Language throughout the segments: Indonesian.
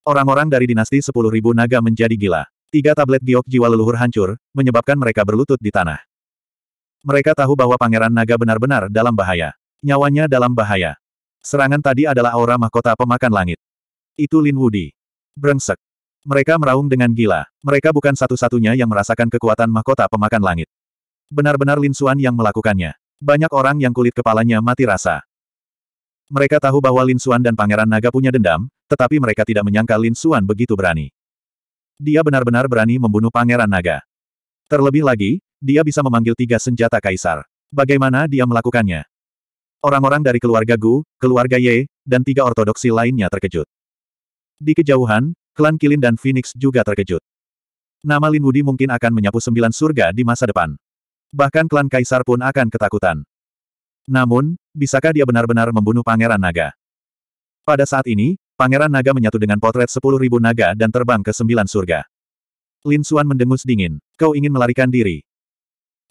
Orang-orang dari dinasti sepuluh ribu naga menjadi gila. Tiga tablet giok jiwa leluhur hancur, menyebabkan mereka berlutut di tanah. Mereka tahu bahwa pangeran naga benar-benar dalam bahaya. Nyawanya dalam bahaya. Serangan tadi adalah aura mahkota pemakan langit. Itu Lin Wudi. Brengsek. Mereka meraung dengan gila. Mereka bukan satu-satunya yang merasakan kekuatan mahkota pemakan langit. Benar-benar Lin Suan yang melakukannya. Banyak orang yang kulit kepalanya mati rasa. Mereka tahu bahwa Lin Xuan dan Pangeran Naga punya dendam, tetapi mereka tidak menyangka Lin Xuan begitu berani. Dia benar-benar berani membunuh Pangeran Naga. Terlebih lagi, dia bisa memanggil tiga senjata kaisar. Bagaimana dia melakukannya? Orang-orang dari keluarga Gu, keluarga Ye, dan tiga ortodoksi lainnya terkejut. Di kejauhan, klan Kilin dan Phoenix juga terkejut. Nama Lin Wudi mungkin akan menyapu sembilan surga di masa depan. Bahkan klan kaisar pun akan ketakutan. Namun, bisakah dia benar-benar membunuh Pangeran Naga? Pada saat ini, Pangeran Naga menyatu dengan potret sepuluh ribu naga dan terbang ke sembilan surga. Lin Xuan mendengus dingin. Kau ingin melarikan diri.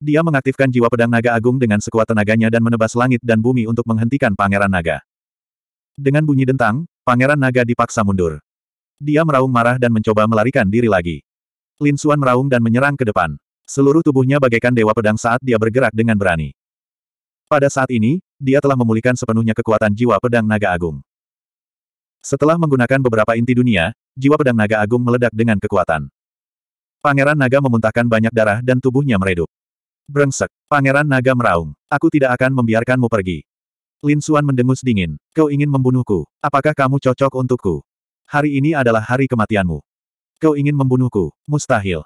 Dia mengaktifkan jiwa pedang naga agung dengan sekuat tenaganya dan menebas langit dan bumi untuk menghentikan Pangeran Naga. Dengan bunyi dentang, Pangeran Naga dipaksa mundur. Dia meraung marah dan mencoba melarikan diri lagi. Lin Xuan meraung dan menyerang ke depan. Seluruh tubuhnya bagaikan dewa pedang saat dia bergerak dengan berani. Pada saat ini, dia telah memulihkan sepenuhnya kekuatan jiwa pedang naga agung. Setelah menggunakan beberapa inti dunia, jiwa pedang naga agung meledak dengan kekuatan. Pangeran naga memuntahkan banyak darah dan tubuhnya meredup. Brengsek, pangeran naga meraung. Aku tidak akan membiarkanmu pergi. Lin Suan mendengus dingin. Kau ingin membunuhku. Apakah kamu cocok untukku? Hari ini adalah hari kematianmu. Kau ingin membunuhku. Mustahil.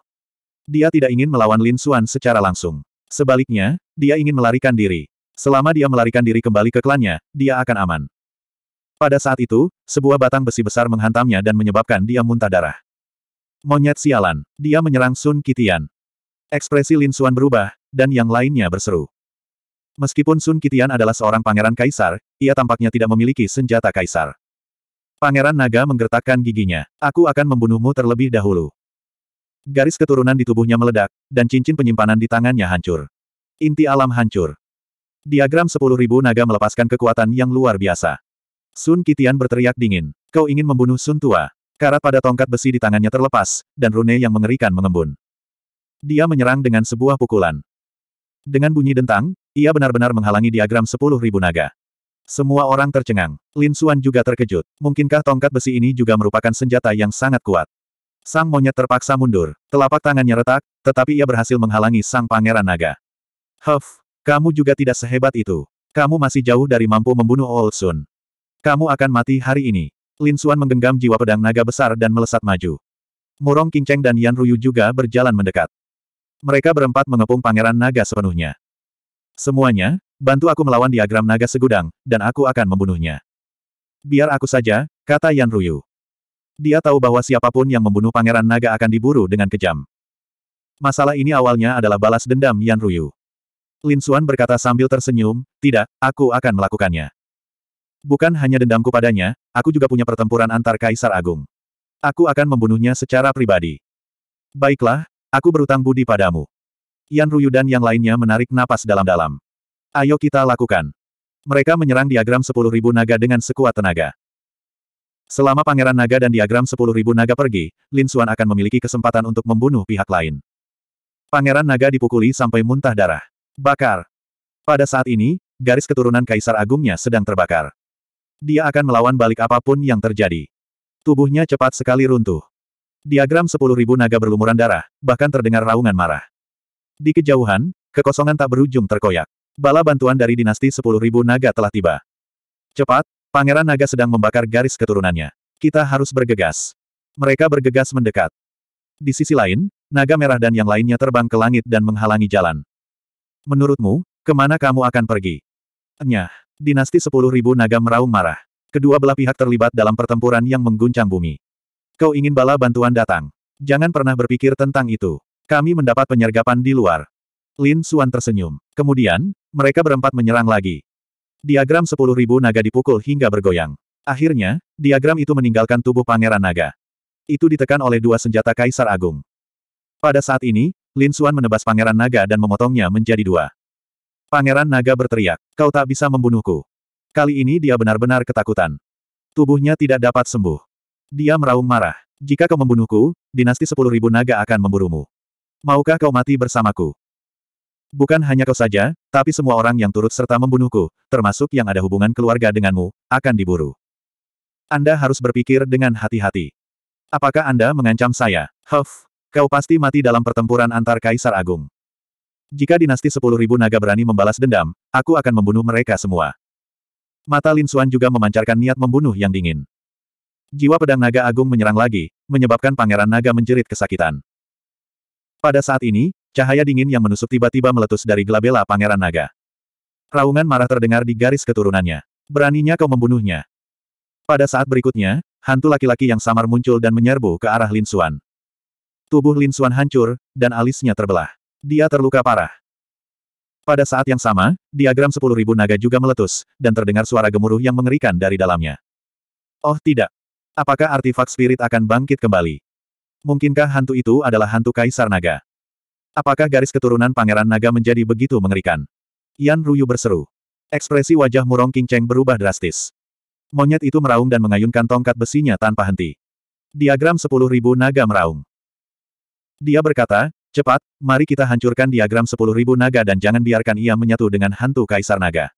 Dia tidak ingin melawan Lin Suan secara langsung. Sebaliknya, dia ingin melarikan diri. Selama dia melarikan diri kembali ke klannya, dia akan aman. Pada saat itu, sebuah batang besi besar menghantamnya dan menyebabkan dia muntah darah. Monyet sialan. Dia menyerang Sun Kitian. Ekspresi Lin Suan berubah, dan yang lainnya berseru. Meskipun Sun Kitian adalah seorang pangeran kaisar, ia tampaknya tidak memiliki senjata kaisar. Pangeran naga menggertakkan giginya. Aku akan membunuhmu terlebih dahulu. Garis keturunan di tubuhnya meledak, dan cincin penyimpanan di tangannya hancur. Inti alam hancur. Diagram 10.000 naga melepaskan kekuatan yang luar biasa. Sun Kitian berteriak dingin. Kau ingin membunuh Sun Tua. Karat pada tongkat besi di tangannya terlepas, dan rune yang mengerikan mengembun. Dia menyerang dengan sebuah pukulan. Dengan bunyi dentang, ia benar-benar menghalangi diagram 10.000 naga. Semua orang tercengang. Lin Suan juga terkejut. Mungkinkah tongkat besi ini juga merupakan senjata yang sangat kuat? Sang monyet terpaksa mundur. Telapak tangannya retak, tetapi ia berhasil menghalangi sang pangeran naga. Huff, kamu juga tidak sehebat itu. Kamu masih jauh dari mampu membunuh Old Sun. Kamu akan mati hari ini. Lin Suan menggenggam jiwa pedang naga besar dan melesat maju. Murong Qingcheng dan Yan Ruyu juga berjalan mendekat. Mereka berempat mengepung pangeran naga sepenuhnya. Semuanya, bantu aku melawan diagram naga segudang, dan aku akan membunuhnya. Biar aku saja, kata Yan Ruyu. Dia tahu bahwa siapapun yang membunuh pangeran naga akan diburu dengan kejam. Masalah ini awalnya adalah balas dendam Yan Ruyu. Lin Suan berkata sambil tersenyum, tidak, aku akan melakukannya. Bukan hanya dendamku padanya, aku juga punya pertempuran antar Kaisar Agung. Aku akan membunuhnya secara pribadi. Baiklah, aku berutang budi padamu. Yan Ruyu dan yang lainnya menarik napas dalam-dalam. Ayo kita lakukan. Mereka menyerang diagram 10.000 naga dengan sekuat tenaga. Selama Pangeran Naga dan diagram 10.000 naga pergi, Lin Suan akan memiliki kesempatan untuk membunuh pihak lain. Pangeran Naga dipukuli sampai muntah darah. Bakar. Pada saat ini, garis keturunan Kaisar Agungnya sedang terbakar. Dia akan melawan balik apapun yang terjadi. Tubuhnya cepat sekali runtuh. Diagram 10.000 naga berlumuran darah, bahkan terdengar raungan marah. Di kejauhan, kekosongan tak berujung terkoyak. Bala bantuan dari dinasti 10.000 naga telah tiba. Cepat, Pangeran Naga sedang membakar garis keturunannya. Kita harus bergegas. Mereka bergegas mendekat. Di sisi lain, naga merah dan yang lainnya terbang ke langit dan menghalangi jalan. Menurutmu, kemana kamu akan pergi? Nyah. Dinasti sepuluh ribu naga meraung marah. Kedua belah pihak terlibat dalam pertempuran yang mengguncang bumi. Kau ingin bala bantuan datang. Jangan pernah berpikir tentang itu. Kami mendapat penyergapan di luar. Lin Suan tersenyum. Kemudian, mereka berempat menyerang lagi. Diagram sepuluh ribu naga dipukul hingga bergoyang. Akhirnya, diagram itu meninggalkan tubuh Pangeran Naga. Itu ditekan oleh dua senjata Kaisar Agung. Pada saat ini, Lin Suan menebas Pangeran Naga dan memotongnya menjadi dua. Pangeran Naga berteriak, kau tak bisa membunuhku. Kali ini dia benar-benar ketakutan. Tubuhnya tidak dapat sembuh. Dia meraung marah. Jika kau membunuhku, dinasti sepuluh ribu naga akan memburumu. Maukah kau mati bersamaku? Bukan hanya kau saja, tapi semua orang yang turut serta membunuhku, termasuk yang ada hubungan keluarga denganmu, akan diburu. Anda harus berpikir dengan hati-hati. Apakah Anda mengancam saya? Huff. Kau pasti mati dalam pertempuran antar Kaisar Agung. Jika dinasti sepuluh ribu naga berani membalas dendam, aku akan membunuh mereka semua. Mata Lin Xuan juga memancarkan niat membunuh yang dingin. Jiwa pedang naga agung menyerang lagi, menyebabkan pangeran naga menjerit kesakitan. Pada saat ini, cahaya dingin yang menusuk tiba-tiba meletus dari gelabela pangeran naga. Raungan marah terdengar di garis keturunannya. Beraninya kau membunuhnya. Pada saat berikutnya, hantu laki-laki yang samar muncul dan menyerbu ke arah Lin Xuan. Tubuh Lin Xuan hancur, dan alisnya terbelah. Dia terluka parah. Pada saat yang sama, diagram sepuluh ribu naga juga meletus, dan terdengar suara gemuruh yang mengerikan dari dalamnya. Oh tidak. Apakah artefak spirit akan bangkit kembali? Mungkinkah hantu itu adalah hantu kaisar naga? Apakah garis keturunan pangeran naga menjadi begitu mengerikan? Yan Ruyu berseru. Ekspresi wajah Murong Cheng berubah drastis. Monyet itu meraung dan mengayunkan tongkat besinya tanpa henti. Diagram sepuluh ribu naga meraung. Dia berkata, cepat, mari kita hancurkan diagram sepuluh ribu naga dan jangan biarkan ia menyatu dengan hantu kaisar naga.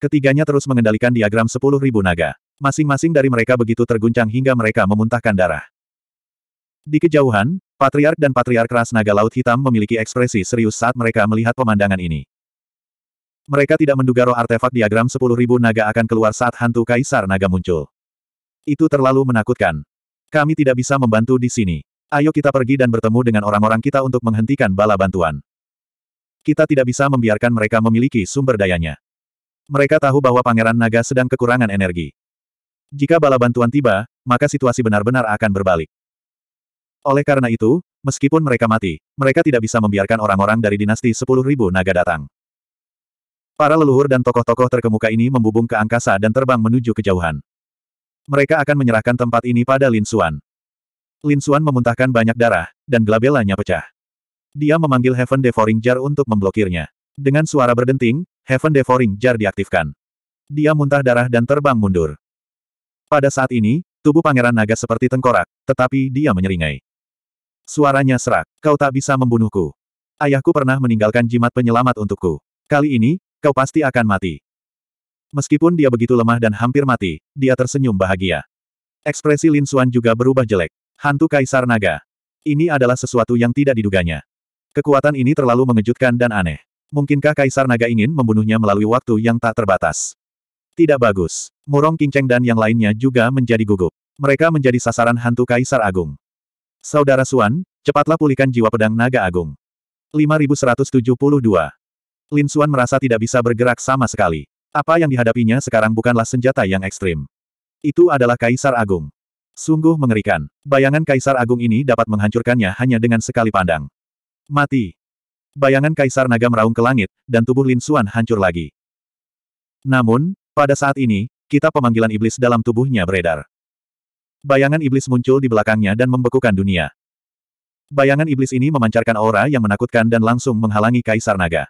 Ketiganya terus mengendalikan diagram sepuluh ribu naga. Masing-masing dari mereka begitu terguncang hingga mereka memuntahkan darah. Di kejauhan, Patriark dan Patriark Ras Naga Laut Hitam memiliki ekspresi serius saat mereka melihat pemandangan ini. Mereka tidak menduga roh artefak diagram sepuluh ribu naga akan keluar saat hantu kaisar naga muncul. Itu terlalu menakutkan. Kami tidak bisa membantu di sini. Ayo kita pergi dan bertemu dengan orang-orang kita untuk menghentikan bala bantuan. Kita tidak bisa membiarkan mereka memiliki sumber dayanya. Mereka tahu bahwa Pangeran Naga sedang kekurangan energi. Jika bala bantuan tiba, maka situasi benar-benar akan berbalik. Oleh karena itu, meskipun mereka mati, mereka tidak bisa membiarkan orang-orang dari dinasti 10.000 naga datang. Para leluhur dan tokoh-tokoh terkemuka ini membubung ke angkasa dan terbang menuju kejauhan. Mereka akan menyerahkan tempat ini pada Lin Suan. Lin Xuan memuntahkan banyak darah, dan glabelanya pecah. Dia memanggil Heaven Devouring Jar untuk memblokirnya. Dengan suara berdenting, Heaven Devouring Jar diaktifkan. Dia muntah darah dan terbang mundur. Pada saat ini, tubuh Pangeran Naga seperti tengkorak, tetapi dia menyeringai. Suaranya serak, kau tak bisa membunuhku. Ayahku pernah meninggalkan jimat penyelamat untukku. Kali ini, kau pasti akan mati. Meskipun dia begitu lemah dan hampir mati, dia tersenyum bahagia. Ekspresi Lin Xuan juga berubah jelek. Hantu Kaisar Naga. Ini adalah sesuatu yang tidak diduganya. Kekuatan ini terlalu mengejutkan dan aneh. Mungkinkah Kaisar Naga ingin membunuhnya melalui waktu yang tak terbatas? Tidak bagus. Murong Kinceng dan yang lainnya juga menjadi gugup. Mereka menjadi sasaran hantu Kaisar Agung. Saudara Suan, cepatlah pulihkan jiwa pedang Naga Agung. 5172. Lin Suan merasa tidak bisa bergerak sama sekali. Apa yang dihadapinya sekarang bukanlah senjata yang ekstrim. Itu adalah Kaisar Agung. Sungguh mengerikan. Bayangan Kaisar Agung ini dapat menghancurkannya hanya dengan sekali pandang. Mati. Bayangan Kaisar Naga meraung ke langit, dan tubuh Lin Suan hancur lagi. Namun, pada saat ini, kita pemanggilan iblis dalam tubuhnya beredar. Bayangan iblis muncul di belakangnya dan membekukan dunia. Bayangan iblis ini memancarkan aura yang menakutkan dan langsung menghalangi Kaisar Naga.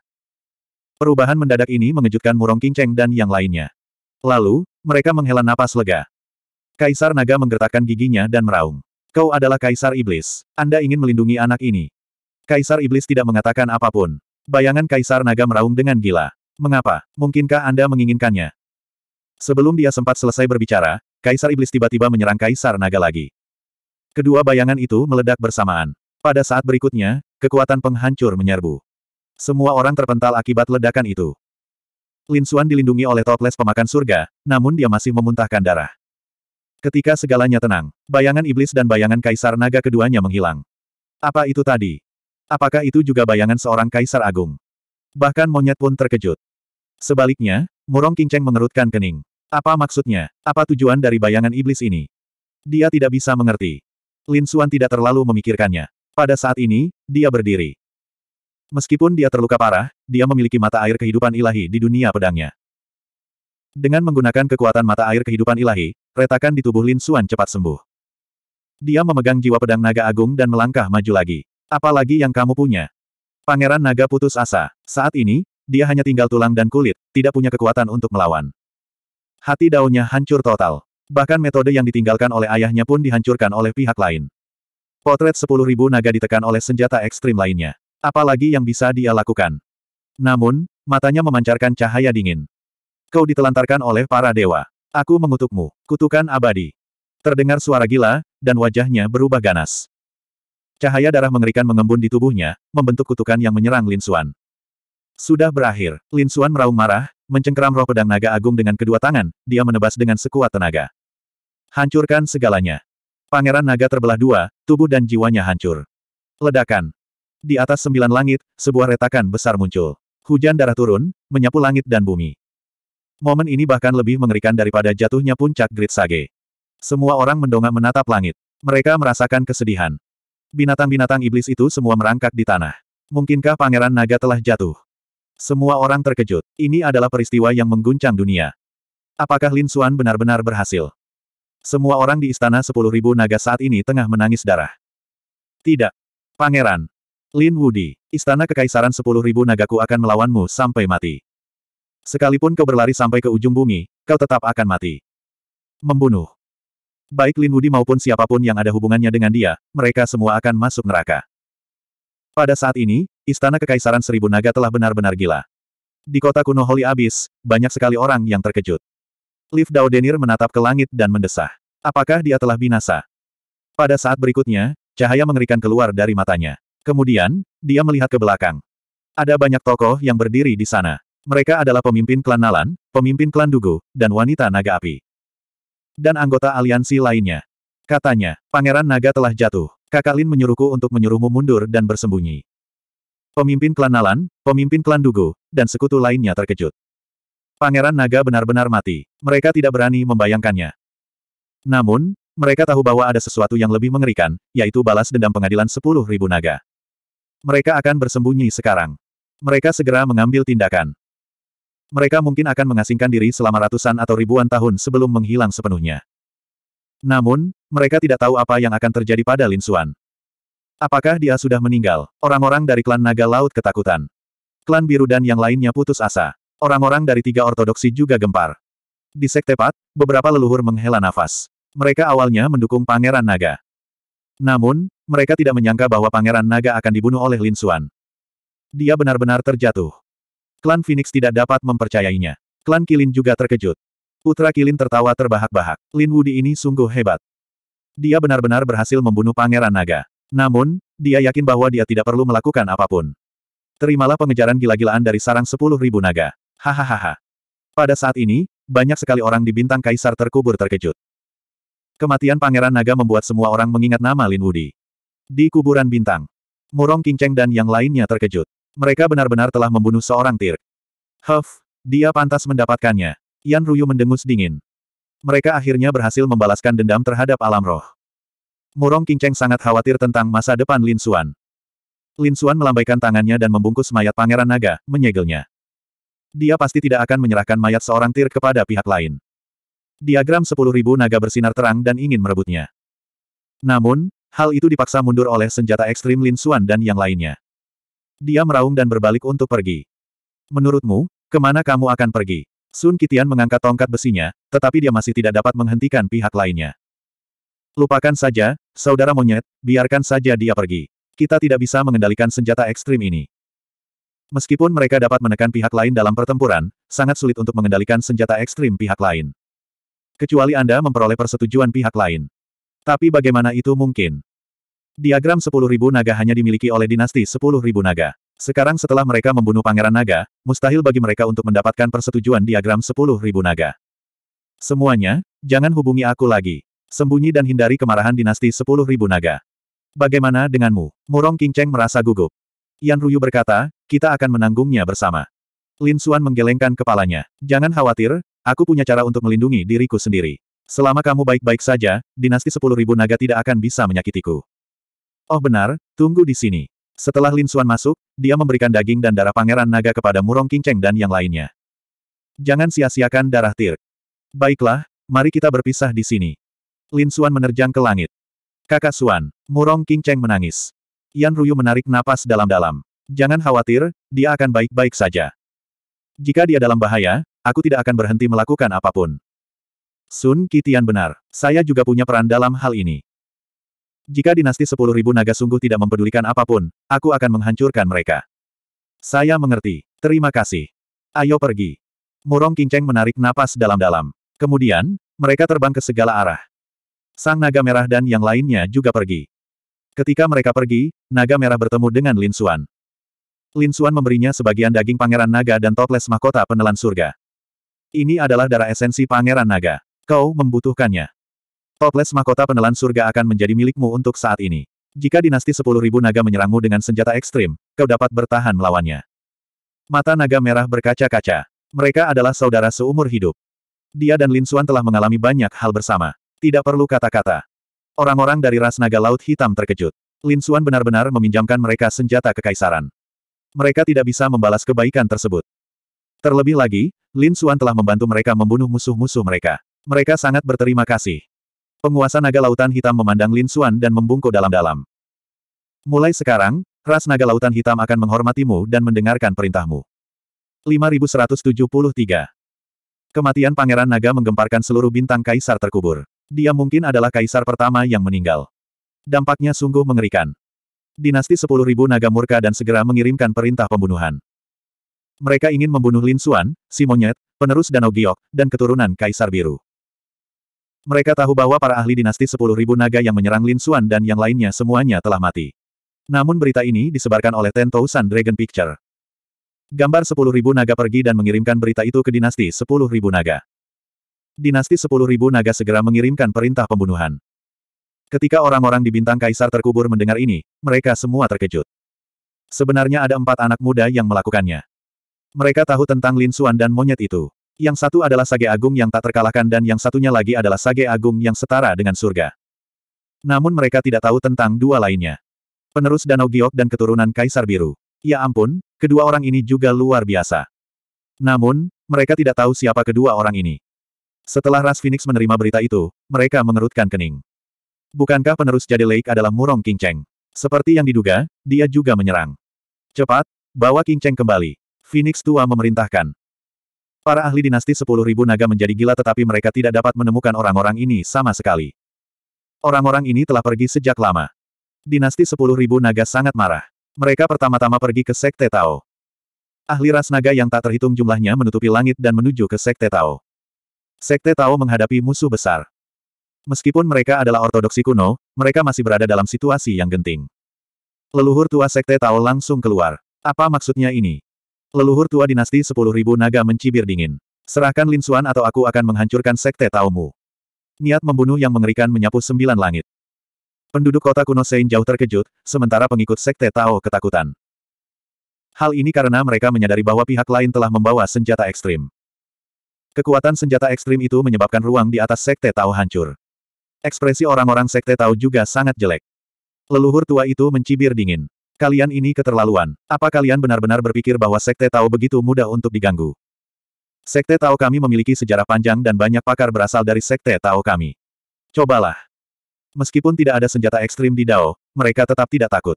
Perubahan mendadak ini mengejutkan Murong Kinceng dan yang lainnya. Lalu, mereka menghela napas lega. Kaisar naga menggertakkan giginya dan meraung. Kau adalah kaisar iblis. Anda ingin melindungi anak ini. Kaisar iblis tidak mengatakan apapun. Bayangan kaisar naga meraung dengan gila. Mengapa? Mungkinkah Anda menginginkannya? Sebelum dia sempat selesai berbicara, kaisar iblis tiba-tiba menyerang kaisar naga lagi. Kedua bayangan itu meledak bersamaan. Pada saat berikutnya, kekuatan penghancur menyerbu. Semua orang terpental akibat ledakan itu. Lin Xuan dilindungi oleh toples pemakan surga, namun dia masih memuntahkan darah. Ketika segalanya tenang, bayangan iblis dan bayangan kaisar naga keduanya menghilang. Apa itu tadi? Apakah itu juga bayangan seorang kaisar agung? Bahkan monyet pun terkejut. Sebaliknya, Murong Kinceng mengerutkan kening. Apa maksudnya? Apa tujuan dari bayangan iblis ini? Dia tidak bisa mengerti. Lin Suan tidak terlalu memikirkannya. Pada saat ini, dia berdiri. Meskipun dia terluka parah, dia memiliki mata air kehidupan ilahi di dunia pedangnya. Dengan menggunakan kekuatan mata air kehidupan ilahi, Retakan di tubuh Lin Suan cepat sembuh. Dia memegang jiwa pedang naga agung dan melangkah maju lagi. Apalagi yang kamu punya? Pangeran naga putus asa. Saat ini, dia hanya tinggal tulang dan kulit, tidak punya kekuatan untuk melawan. Hati daunnya hancur total. Bahkan metode yang ditinggalkan oleh ayahnya pun dihancurkan oleh pihak lain. Potret sepuluh ribu naga ditekan oleh senjata ekstrim lainnya. Apalagi yang bisa dia lakukan. Namun, matanya memancarkan cahaya dingin. Kau ditelantarkan oleh para dewa. Aku mengutukmu, kutukan abadi. Terdengar suara gila, dan wajahnya berubah ganas. Cahaya darah mengerikan mengembun di tubuhnya, membentuk kutukan yang menyerang Lin Xuan. Sudah berakhir, Lin Xuan meraung marah, mencengkeram roh pedang naga agung dengan kedua tangan, dia menebas dengan sekuat tenaga. Hancurkan segalanya. Pangeran naga terbelah dua, tubuh dan jiwanya hancur. Ledakan. Di atas sembilan langit, sebuah retakan besar muncul. Hujan darah turun, menyapu langit dan bumi. Momen ini bahkan lebih mengerikan daripada jatuhnya puncak Grid Sage. Semua orang mendongak menatap langit. Mereka merasakan kesedihan. Binatang-binatang iblis itu semua merangkak di tanah. Mungkinkah Pangeran Naga telah jatuh? Semua orang terkejut. Ini adalah peristiwa yang mengguncang dunia. Apakah Lin Xuan benar-benar berhasil? Semua orang di istana sepuluh ribu naga saat ini tengah menangis darah. Tidak. Pangeran. Lin Wudi, istana kekaisaran sepuluh 10.000 nagaku akan melawanmu sampai mati. Sekalipun kau berlari sampai ke ujung bumi, kau tetap akan mati. Membunuh. Baik Lin Wudi maupun siapapun yang ada hubungannya dengan dia, mereka semua akan masuk neraka. Pada saat ini, Istana Kekaisaran Seribu Naga telah benar-benar gila. Di kota kuno Holy Abyss, banyak sekali orang yang terkejut. Liv Daudenir menatap ke langit dan mendesah. Apakah dia telah binasa? Pada saat berikutnya, cahaya mengerikan keluar dari matanya. Kemudian, dia melihat ke belakang. Ada banyak tokoh yang berdiri di sana. Mereka adalah pemimpin klan Nalan, pemimpin klan Dugu, dan wanita naga api. Dan anggota aliansi lainnya. Katanya, Pangeran Naga telah jatuh. Kakak Lin menyuruhku untuk menyuruhmu mundur dan bersembunyi. Pemimpin klan Nalan, pemimpin klan Dugu, dan sekutu lainnya terkejut. Pangeran Naga benar-benar mati. Mereka tidak berani membayangkannya. Namun, mereka tahu bahwa ada sesuatu yang lebih mengerikan, yaitu balas dendam pengadilan sepuluh ribu naga. Mereka akan bersembunyi sekarang. Mereka segera mengambil tindakan. Mereka mungkin akan mengasingkan diri selama ratusan atau ribuan tahun sebelum menghilang sepenuhnya. Namun, mereka tidak tahu apa yang akan terjadi pada Lin Xuan. Apakah dia sudah meninggal? Orang-orang dari klan Naga Laut ketakutan. Klan Biru dan yang lainnya putus asa. Orang-orang dari tiga ortodoksi juga gempar. Di Sekte Pat, beberapa leluhur menghela nafas. Mereka awalnya mendukung Pangeran Naga. Namun, mereka tidak menyangka bahwa Pangeran Naga akan dibunuh oleh Lin Xuan. Dia benar-benar terjatuh. Klan Phoenix tidak dapat mempercayainya. Klan Kilin juga terkejut. Putra Kilin tertawa terbahak-bahak. Lin Wudi ini sungguh hebat. Dia benar-benar berhasil membunuh Pangeran Naga. Namun, dia yakin bahwa dia tidak perlu melakukan apapun. Terimalah pengejaran gila-gilaan dari sarang sepuluh ribu naga. Hahaha. Pada saat ini, banyak sekali orang di bintang kaisar terkubur terkejut. Kematian Pangeran Naga membuat semua orang mengingat nama Lin Wudi. Di kuburan bintang, Murong Kingceng dan yang lainnya terkejut. Mereka benar-benar telah membunuh seorang tir. Huff, dia pantas mendapatkannya. Yan Ruyu mendengus dingin. Mereka akhirnya berhasil membalaskan dendam terhadap alam roh. Murong Cheng sangat khawatir tentang masa depan Lin Suan. Lin Suan melambaikan tangannya dan membungkus mayat Pangeran Naga, menyegelnya. Dia pasti tidak akan menyerahkan mayat seorang tir kepada pihak lain. Diagram 10.000 naga bersinar terang dan ingin merebutnya. Namun, hal itu dipaksa mundur oleh senjata ekstrim Lin Suan dan yang lainnya. Dia meraung dan berbalik untuk pergi. Menurutmu, kemana kamu akan pergi? Sun Kitian mengangkat tongkat besinya, tetapi dia masih tidak dapat menghentikan pihak lainnya. Lupakan saja, saudara monyet, biarkan saja dia pergi. Kita tidak bisa mengendalikan senjata ekstrim ini. Meskipun mereka dapat menekan pihak lain dalam pertempuran, sangat sulit untuk mengendalikan senjata ekstrim pihak lain. Kecuali Anda memperoleh persetujuan pihak lain. Tapi bagaimana itu mungkin? Diagram 10.000 naga hanya dimiliki oleh dinasti 10.000 naga. Sekarang setelah mereka membunuh pangeran naga, mustahil bagi mereka untuk mendapatkan persetujuan diagram 10.000 naga. Semuanya, jangan hubungi aku lagi. Sembunyi dan hindari kemarahan dinasti 10.000 naga. Bagaimana denganmu? Murong Kingcheng merasa gugup. Yan Ruyu berkata, kita akan menanggungnya bersama. Lin Xuan menggelengkan kepalanya. Jangan khawatir, aku punya cara untuk melindungi diriku sendiri. Selama kamu baik-baik saja, dinasti 10.000 naga tidak akan bisa menyakitiku. Oh benar, tunggu di sini. Setelah Lin Xuan masuk, dia memberikan daging dan darah pangeran naga kepada Murong Qingcheng dan yang lainnya. Jangan sia-siakan darah Tir. Baiklah, mari kita berpisah di sini. Lin Xuan menerjang ke langit. Kakak Xuan, Murong Qingcheng menangis. Yan Ruyu menarik napas dalam-dalam. Jangan khawatir, dia akan baik-baik saja. Jika dia dalam bahaya, aku tidak akan berhenti melakukan apapun. Sun Kitian benar, saya juga punya peran dalam hal ini. Jika dinasti sepuluh ribu naga sungguh tidak mempedulikan apapun, aku akan menghancurkan mereka. Saya mengerti. Terima kasih. Ayo pergi. Murong Kinceng menarik napas dalam-dalam. Kemudian, mereka terbang ke segala arah. Sang naga merah dan yang lainnya juga pergi. Ketika mereka pergi, naga merah bertemu dengan Lin Xuan. Lin Xuan memberinya sebagian daging pangeran naga dan toples mahkota penelan surga. Ini adalah darah esensi pangeran naga. Kau membutuhkannya. Toples mahkota penelan surga akan menjadi milikmu untuk saat ini. Jika dinasti 10.000 naga menyerangmu dengan senjata ekstrim, kau dapat bertahan melawannya. Mata naga merah berkaca-kaca. Mereka adalah saudara seumur hidup. Dia dan Lin Xuan telah mengalami banyak hal bersama. Tidak perlu kata-kata. Orang-orang dari ras naga laut hitam terkejut. Lin Xuan benar-benar meminjamkan mereka senjata kekaisaran. Mereka tidak bisa membalas kebaikan tersebut. Terlebih lagi, Lin Xuan telah membantu mereka membunuh musuh-musuh mereka. Mereka sangat berterima kasih. Penguasa naga lautan hitam memandang Lin Xuan dan membungkuk dalam-dalam. Mulai sekarang, ras naga lautan hitam akan menghormatimu dan mendengarkan perintahmu. 5173. Kematian Pangeran Naga menggemparkan seluruh bintang kaisar terkubur. Dia mungkin adalah kaisar pertama yang meninggal. Dampaknya sungguh mengerikan. Dinasti 10.000 naga murka dan segera mengirimkan perintah pembunuhan. Mereka ingin membunuh Lin Xuan, si monyet, penerus Danau Giok, dan keturunan Kaisar Biru. Mereka tahu bahwa para ahli dinasti 10.000 naga yang menyerang Lin Xuan dan yang lainnya semuanya telah mati. Namun berita ini disebarkan oleh Ten Thousand Dragon Picture. Gambar 10.000 naga pergi dan mengirimkan berita itu ke dinasti 10.000 naga. Dinasti 10.000 naga segera mengirimkan perintah pembunuhan. Ketika orang-orang di bintang kaisar terkubur mendengar ini, mereka semua terkejut. Sebenarnya ada empat anak muda yang melakukannya. Mereka tahu tentang Lin Xuan dan monyet itu. Yang satu adalah Sage Agung yang tak terkalahkan dan yang satunya lagi adalah Sage Agung yang setara dengan surga. Namun mereka tidak tahu tentang dua lainnya. Penerus Danau Giok dan keturunan Kaisar Biru. Ya ampun, kedua orang ini juga luar biasa. Namun, mereka tidak tahu siapa kedua orang ini. Setelah Ras Phoenix menerima berita itu, mereka mengerutkan kening. Bukankah penerus Jade Lake adalah Murong King Cheng? Seperti yang diduga, dia juga menyerang. Cepat, bawa King Cheng kembali. Phoenix tua memerintahkan. Para ahli dinasti sepuluh ribu naga menjadi gila tetapi mereka tidak dapat menemukan orang-orang ini sama sekali. Orang-orang ini telah pergi sejak lama. Dinasti sepuluh ribu naga sangat marah. Mereka pertama-tama pergi ke Sekte Tao. Ahli ras naga yang tak terhitung jumlahnya menutupi langit dan menuju ke Sekte Tao. Sekte Tao menghadapi musuh besar. Meskipun mereka adalah ortodoksi kuno, mereka masih berada dalam situasi yang genting. Leluhur tua Sekte Tao langsung keluar. Apa maksudnya ini? Leluhur tua dinasti sepuluh ribu naga mencibir dingin. Serahkan Lin Xuan atau aku akan menghancurkan sekte Taumu. Niat membunuh yang mengerikan menyapu sembilan langit. Penduduk kota kuno Sein jauh terkejut, sementara pengikut sekte Tao ketakutan. Hal ini karena mereka menyadari bahwa pihak lain telah membawa senjata ekstrim. Kekuatan senjata ekstrim itu menyebabkan ruang di atas sekte Tao hancur. Ekspresi orang-orang sekte Tao juga sangat jelek. Leluhur tua itu mencibir dingin. Kalian ini keterlaluan. Apa kalian benar-benar berpikir bahwa Sekte Tao begitu mudah untuk diganggu? Sekte Tao kami memiliki sejarah panjang dan banyak pakar berasal dari Sekte Tao kami. Cobalah. Meskipun tidak ada senjata ekstrim di Dao, mereka tetap tidak takut.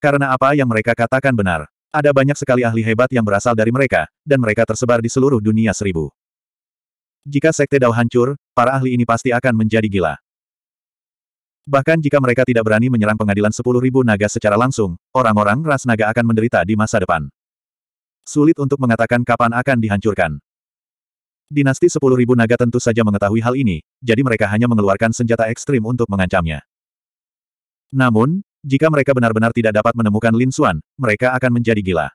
Karena apa yang mereka katakan benar. Ada banyak sekali ahli hebat yang berasal dari mereka, dan mereka tersebar di seluruh dunia seribu. Jika Sekte Dao hancur, para ahli ini pasti akan menjadi gila. Bahkan jika mereka tidak berani menyerang pengadilan 10.000 naga secara langsung, orang-orang ras naga akan menderita di masa depan. Sulit untuk mengatakan kapan akan dihancurkan. Dinasti 10.000 naga tentu saja mengetahui hal ini, jadi mereka hanya mengeluarkan senjata ekstrim untuk mengancamnya. Namun, jika mereka benar-benar tidak dapat menemukan Lin Xuan, mereka akan menjadi gila.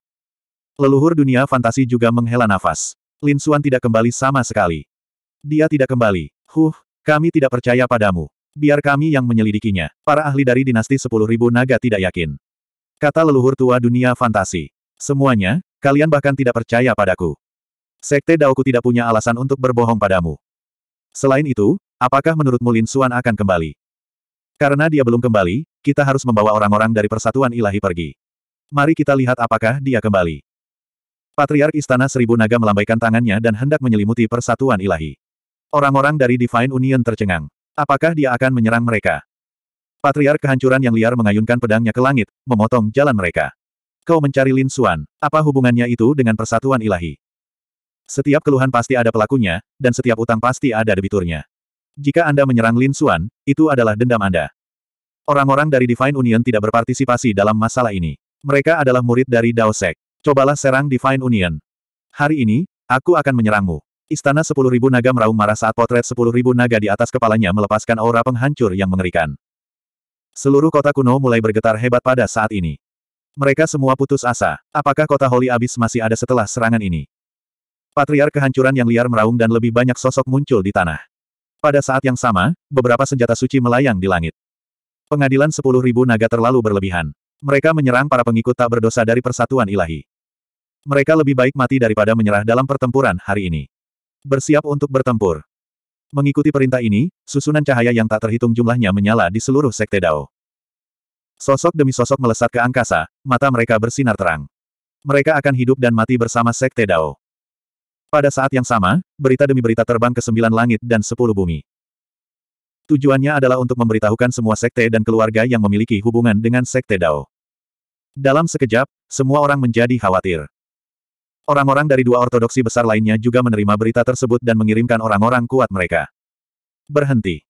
Leluhur dunia fantasi juga menghela nafas. Lin Xuan tidak kembali sama sekali. Dia tidak kembali. Huh, kami tidak percaya padamu. Biar kami yang menyelidikinya. Para ahli dari dinasti 10.000 naga tidak yakin. Kata leluhur tua dunia fantasi. Semuanya, kalian bahkan tidak percaya padaku. Sekte Daoku tidak punya alasan untuk berbohong padamu. Selain itu, apakah menurutmu Lin suan akan kembali? Karena dia belum kembali, kita harus membawa orang-orang dari persatuan ilahi pergi. Mari kita lihat apakah dia kembali. Patriark Istana Seribu Naga melambaikan tangannya dan hendak menyelimuti persatuan ilahi. Orang-orang dari Divine Union tercengang. Apakah dia akan menyerang mereka? Patriark kehancuran yang liar mengayunkan pedangnya ke langit, memotong jalan mereka. Kau mencari Lin Xuan, apa hubungannya itu dengan persatuan ilahi? Setiap keluhan pasti ada pelakunya, dan setiap utang pasti ada debiturnya. Jika Anda menyerang Lin Xuan, itu adalah dendam Anda. Orang-orang dari Divine Union tidak berpartisipasi dalam masalah ini. Mereka adalah murid dari Dao Sek. Cobalah serang Divine Union. Hari ini, aku akan menyerangmu. Istana sepuluh ribu naga meraung marah saat potret sepuluh ribu naga di atas kepalanya melepaskan aura penghancur yang mengerikan. Seluruh kota kuno mulai bergetar hebat pada saat ini. Mereka semua putus asa. Apakah kota Holy Abyss masih ada setelah serangan ini? Patriar kehancuran yang liar meraung dan lebih banyak sosok muncul di tanah. Pada saat yang sama, beberapa senjata suci melayang di langit. Pengadilan sepuluh ribu naga terlalu berlebihan. Mereka menyerang para pengikut tak berdosa dari persatuan ilahi. Mereka lebih baik mati daripada menyerah dalam pertempuran hari ini. Bersiap untuk bertempur. Mengikuti perintah ini, susunan cahaya yang tak terhitung jumlahnya menyala di seluruh sekte Dao. Sosok demi sosok melesat ke angkasa, mata mereka bersinar terang. Mereka akan hidup dan mati bersama sekte Dao. Pada saat yang sama, berita demi berita terbang ke sembilan langit dan sepuluh bumi. Tujuannya adalah untuk memberitahukan semua sekte dan keluarga yang memiliki hubungan dengan sekte Dao. Dalam sekejap, semua orang menjadi khawatir. Orang-orang dari dua ortodoksi besar lainnya juga menerima berita tersebut dan mengirimkan orang-orang kuat mereka. Berhenti.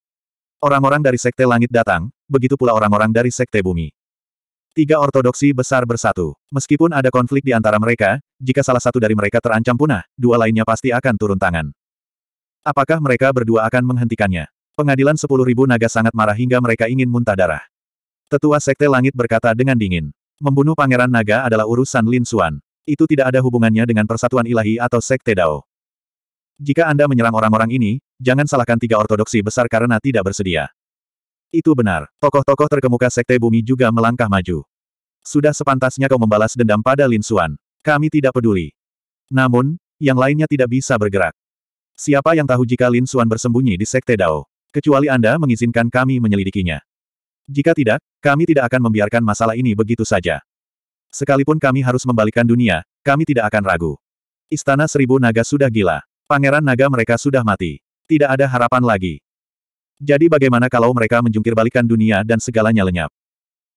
Orang-orang dari Sekte Langit datang, begitu pula orang-orang dari Sekte Bumi. Tiga ortodoksi besar bersatu. Meskipun ada konflik di antara mereka, jika salah satu dari mereka terancam punah, dua lainnya pasti akan turun tangan. Apakah mereka berdua akan menghentikannya? Pengadilan sepuluh ribu naga sangat marah hingga mereka ingin muntah darah. Tetua Sekte Langit berkata dengan dingin. Membunuh Pangeran Naga adalah urusan Lin Suan." Itu tidak ada hubungannya dengan persatuan ilahi atau sekte Dao. Jika Anda menyerang orang-orang ini, jangan salahkan tiga ortodoksi besar karena tidak bersedia. Itu benar, tokoh-tokoh terkemuka sekte bumi juga melangkah maju. Sudah sepantasnya kau membalas dendam pada Lin Xuan. Kami tidak peduli. Namun, yang lainnya tidak bisa bergerak. Siapa yang tahu jika Lin Xuan bersembunyi di sekte Dao? Kecuali Anda mengizinkan kami menyelidikinya. Jika tidak, kami tidak akan membiarkan masalah ini begitu saja. Sekalipun kami harus membalikan dunia, kami tidak akan ragu. Istana seribu naga sudah gila. Pangeran naga mereka sudah mati. Tidak ada harapan lagi. Jadi bagaimana kalau mereka menjungkir balikan dunia dan segalanya lenyap?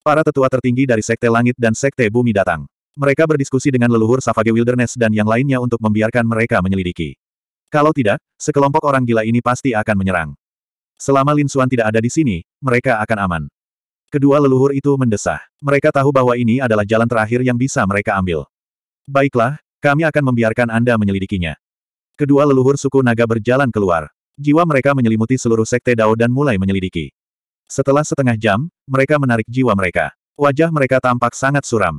Para tetua tertinggi dari Sekte Langit dan Sekte Bumi datang. Mereka berdiskusi dengan leluhur Savage Wilderness dan yang lainnya untuk membiarkan mereka menyelidiki. Kalau tidak, sekelompok orang gila ini pasti akan menyerang. Selama Lin Suan tidak ada di sini, mereka akan aman. Kedua leluhur itu mendesah. Mereka tahu bahwa ini adalah jalan terakhir yang bisa mereka ambil. Baiklah, kami akan membiarkan Anda menyelidikinya. Kedua leluhur suku naga berjalan keluar. Jiwa mereka menyelimuti seluruh sekte Dao dan mulai menyelidiki. Setelah setengah jam, mereka menarik jiwa mereka. Wajah mereka tampak sangat suram.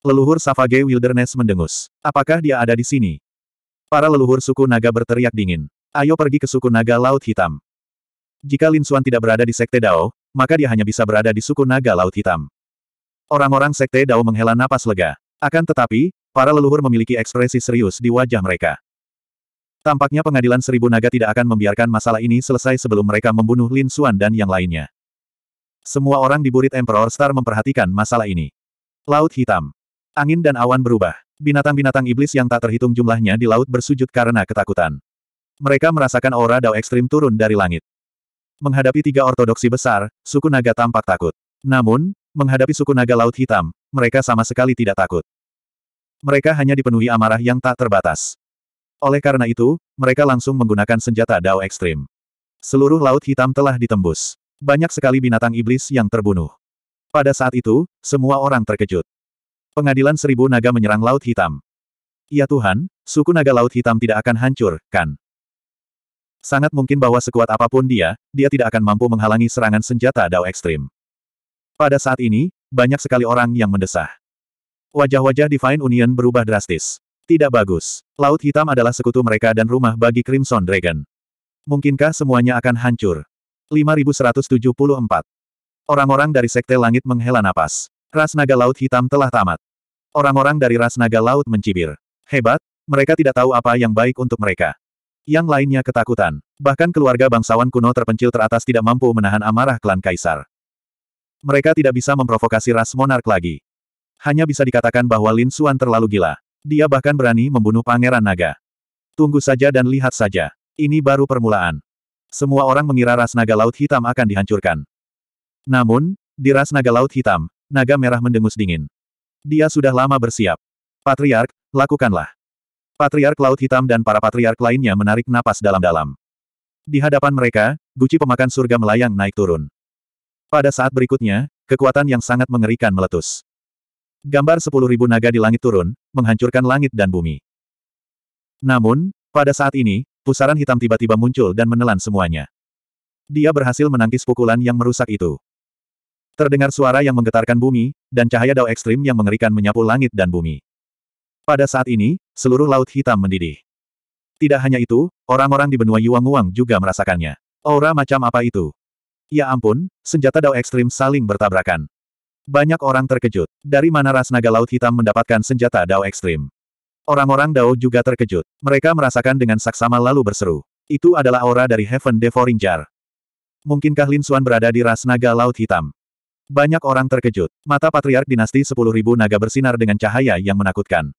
Leluhur Savage Wilderness mendengus. Apakah dia ada di sini? Para leluhur suku naga berteriak dingin. Ayo pergi ke suku naga Laut Hitam. Jika Lin Xuan tidak berada di Sekte Dao, maka dia hanya bisa berada di suku naga Laut Hitam. Orang-orang Sekte Dao menghela napas lega. Akan tetapi, para leluhur memiliki ekspresi serius di wajah mereka. Tampaknya pengadilan seribu naga tidak akan membiarkan masalah ini selesai sebelum mereka membunuh Lin Xuan dan yang lainnya. Semua orang di burit Emperor Star memperhatikan masalah ini. Laut hitam. Angin dan awan berubah. Binatang-binatang iblis yang tak terhitung jumlahnya di laut bersujud karena ketakutan. Mereka merasakan aura dao ekstrim turun dari langit. Menghadapi tiga ortodoksi besar, suku naga tampak takut. Namun, menghadapi suku naga Laut Hitam, mereka sama sekali tidak takut. Mereka hanya dipenuhi amarah yang tak terbatas. Oleh karena itu, mereka langsung menggunakan senjata Dao Ekstrim. Seluruh Laut Hitam telah ditembus. Banyak sekali binatang iblis yang terbunuh. Pada saat itu, semua orang terkejut. Pengadilan Seribu Naga menyerang Laut Hitam. Ya Tuhan, suku naga Laut Hitam tidak akan hancur, kan? Sangat mungkin bahwa sekuat apapun dia, dia tidak akan mampu menghalangi serangan senjata Dao Ekstrim. Pada saat ini, banyak sekali orang yang mendesah. Wajah-wajah Divine Union berubah drastis. Tidak bagus. Laut hitam adalah sekutu mereka dan rumah bagi Crimson Dragon. Mungkinkah semuanya akan hancur? 5174. Orang-orang dari Sekte Langit menghela napas. Ras naga laut hitam telah tamat. Orang-orang dari ras naga laut mencibir. Hebat, mereka tidak tahu apa yang baik untuk mereka yang lainnya ketakutan. Bahkan keluarga bangsawan kuno terpencil teratas tidak mampu menahan amarah klan kaisar. Mereka tidak bisa memprovokasi ras monark lagi. Hanya bisa dikatakan bahwa Lin Suan terlalu gila. Dia bahkan berani membunuh pangeran naga. Tunggu saja dan lihat saja. Ini baru permulaan. Semua orang mengira ras naga laut hitam akan dihancurkan. Namun, di ras naga laut hitam, naga merah mendengus dingin. Dia sudah lama bersiap. Patriark, lakukanlah. Patriark Laut Hitam dan para patriark lainnya menarik napas dalam-dalam. Di hadapan mereka, guci pemakan surga melayang naik turun. Pada saat berikutnya, kekuatan yang sangat mengerikan meletus. Gambar sepuluh ribu naga di langit turun, menghancurkan langit dan bumi. Namun, pada saat ini, pusaran hitam tiba-tiba muncul dan menelan semuanya. Dia berhasil menangkis pukulan yang merusak itu. Terdengar suara yang menggetarkan bumi, dan cahaya dao ekstrim yang mengerikan menyapu langit dan bumi. Pada saat ini, seluruh Laut Hitam mendidih. Tidak hanya itu, orang-orang di benua Yuang-Wang juga merasakannya. Aura macam apa itu? Ya ampun, senjata dao ekstrim saling bertabrakan. Banyak orang terkejut. Dari mana ras naga Laut Hitam mendapatkan senjata dao ekstrim? Orang-orang dao juga terkejut. Mereka merasakan dengan saksama lalu berseru. Itu adalah aura dari Heaven Devouring Jar. Mungkinkah Lin Xuan berada di ras naga Laut Hitam? Banyak orang terkejut. Mata Patriark Dinasti 10.000 naga bersinar dengan cahaya yang menakutkan.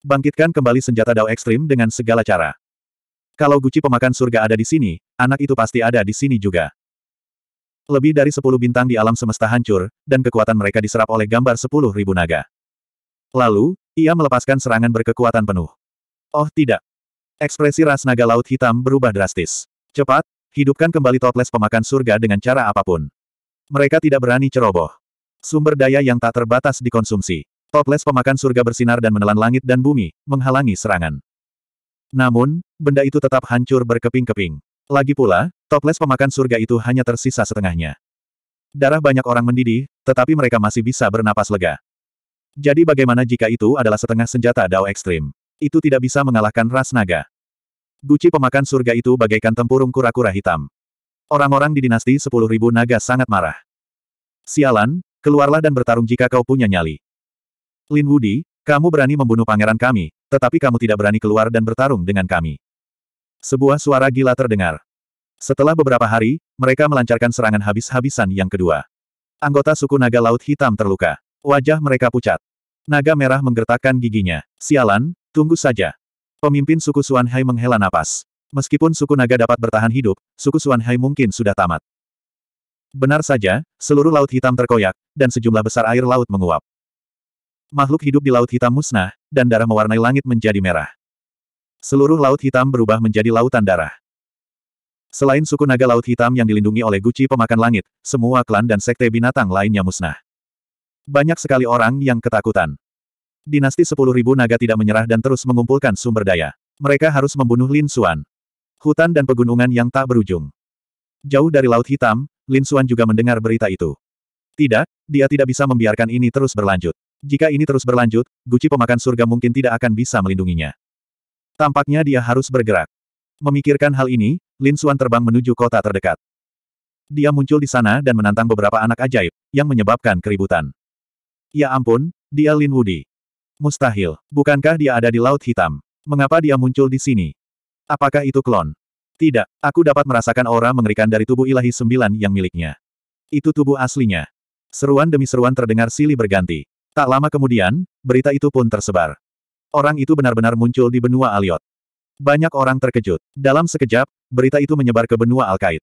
Bangkitkan kembali senjata Dao Ekstrim dengan segala cara. Kalau Guci pemakan surga ada di sini, anak itu pasti ada di sini juga. Lebih dari sepuluh bintang di alam semesta hancur, dan kekuatan mereka diserap oleh gambar sepuluh ribu naga. Lalu, ia melepaskan serangan berkekuatan penuh. Oh tidak. Ekspresi ras naga laut hitam berubah drastis. Cepat, hidupkan kembali toples pemakan surga dengan cara apapun. Mereka tidak berani ceroboh. Sumber daya yang tak terbatas dikonsumsi. Toples pemakan surga bersinar dan menelan langit dan bumi, menghalangi serangan. Namun, benda itu tetap hancur berkeping-keping. Lagi pula, toples pemakan surga itu hanya tersisa setengahnya. Darah banyak orang mendidih, tetapi mereka masih bisa bernapas lega. Jadi bagaimana jika itu adalah setengah senjata Dao ekstrim? Itu tidak bisa mengalahkan ras naga. Guci pemakan surga itu bagaikan tempurung kura-kura hitam. Orang-orang di dinasti sepuluh ribu naga sangat marah. Sialan, keluarlah dan bertarung jika kau punya nyali. Lin Wudi, kamu berani membunuh pangeran kami, tetapi kamu tidak berani keluar dan bertarung dengan kami. Sebuah suara gila terdengar. Setelah beberapa hari, mereka melancarkan serangan habis-habisan yang kedua. Anggota suku naga laut hitam terluka. Wajah mereka pucat. Naga merah menggertakkan giginya. Sialan, tunggu saja. Pemimpin suku Suan Hai menghela napas. Meskipun suku naga dapat bertahan hidup, suku Suan Hai mungkin sudah tamat. Benar saja, seluruh laut hitam terkoyak, dan sejumlah besar air laut menguap makhluk hidup di Laut Hitam musnah, dan darah mewarnai langit menjadi merah. Seluruh Laut Hitam berubah menjadi lautan darah. Selain suku naga Laut Hitam yang dilindungi oleh Guci Pemakan Langit, semua klan dan sekte binatang lainnya musnah. Banyak sekali orang yang ketakutan. Dinasti 10.000 naga tidak menyerah dan terus mengumpulkan sumber daya. Mereka harus membunuh Lin Xuan. Hutan dan pegunungan yang tak berujung. Jauh dari Laut Hitam, Lin Xuan juga mendengar berita itu. Tidak, dia tidak bisa membiarkan ini terus berlanjut. Jika ini terus berlanjut, Guci pemakan surga mungkin tidak akan bisa melindunginya. Tampaknya dia harus bergerak. Memikirkan hal ini, Lin Suan terbang menuju kota terdekat. Dia muncul di sana dan menantang beberapa anak ajaib, yang menyebabkan keributan. Ya ampun, dia Lin Wudi. Mustahil, bukankah dia ada di Laut Hitam? Mengapa dia muncul di sini? Apakah itu klon? Tidak, aku dapat merasakan aura mengerikan dari tubuh ilahi sembilan yang miliknya. Itu tubuh aslinya. Seruan demi seruan terdengar silih berganti. Tak lama kemudian, berita itu pun tersebar. Orang itu benar-benar muncul di benua Aliot. Banyak orang terkejut. Dalam sekejap, berita itu menyebar ke benua Alkait.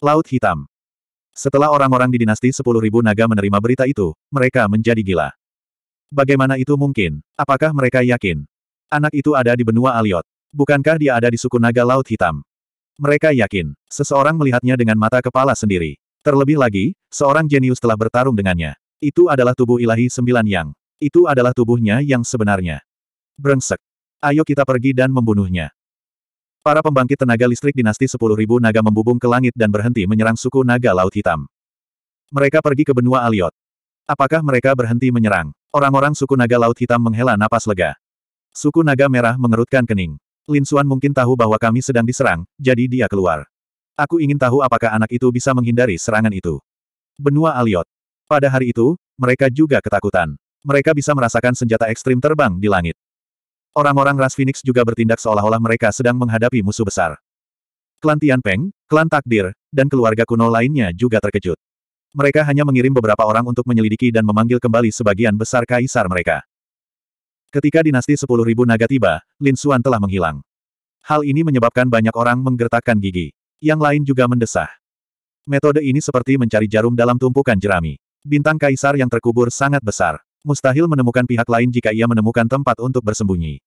Laut Hitam. Setelah orang-orang di dinasti 10.000 naga menerima berita itu, mereka menjadi gila. Bagaimana itu mungkin? Apakah mereka yakin? Anak itu ada di benua Aliot. Bukankah dia ada di suku naga Laut Hitam? Mereka yakin. Seseorang melihatnya dengan mata kepala sendiri. Terlebih lagi, seorang jenius telah bertarung dengannya. Itu adalah tubuh ilahi sembilan yang. Itu adalah tubuhnya yang sebenarnya. Brengsek. Ayo kita pergi dan membunuhnya. Para pembangkit tenaga listrik dinasti 10.000 naga membubung ke langit dan berhenti menyerang suku naga Laut Hitam. Mereka pergi ke benua Aliot. Apakah mereka berhenti menyerang? Orang-orang suku naga Laut Hitam menghela napas lega. Suku naga merah mengerutkan kening. Lin Suan mungkin tahu bahwa kami sedang diserang, jadi dia keluar. Aku ingin tahu apakah anak itu bisa menghindari serangan itu. Benua Aliot. Pada hari itu, mereka juga ketakutan. Mereka bisa merasakan senjata ekstrim terbang di langit. Orang-orang ras Phoenix juga bertindak seolah-olah mereka sedang menghadapi musuh besar. Klan Tianpeng, klan Takdir, dan keluarga kuno lainnya juga terkejut. Mereka hanya mengirim beberapa orang untuk menyelidiki dan memanggil kembali sebagian besar kaisar mereka. Ketika dinasti 10.000 naga tiba, Lin Xuan telah menghilang. Hal ini menyebabkan banyak orang menggertakkan gigi. Yang lain juga mendesah. Metode ini seperti mencari jarum dalam tumpukan jerami. Bintang kaisar yang terkubur sangat besar. Mustahil menemukan pihak lain jika ia menemukan tempat untuk bersembunyi.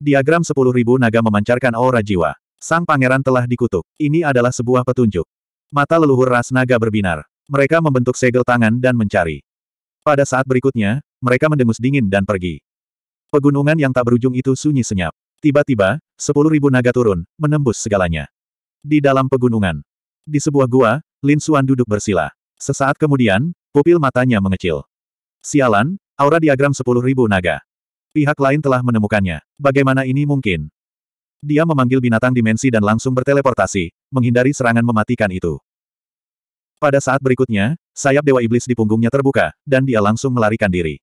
Diagram 10.000 naga memancarkan aura jiwa. Sang pangeran telah dikutuk. Ini adalah sebuah petunjuk. Mata leluhur ras naga berbinar. Mereka membentuk segel tangan dan mencari. Pada saat berikutnya, mereka mendengus dingin dan pergi. Pegunungan yang tak berujung itu sunyi senyap. Tiba-tiba, 10.000 naga turun, menembus segalanya. Di dalam pegunungan. Di sebuah gua, Lin Xuan duduk bersila. Sesaat kemudian, Pupil matanya mengecil. Sialan, aura diagram sepuluh ribu naga. Pihak lain telah menemukannya. Bagaimana ini mungkin? Dia memanggil binatang dimensi dan langsung berteleportasi, menghindari serangan mematikan itu. Pada saat berikutnya, sayap Dewa Iblis di punggungnya terbuka, dan dia langsung melarikan diri.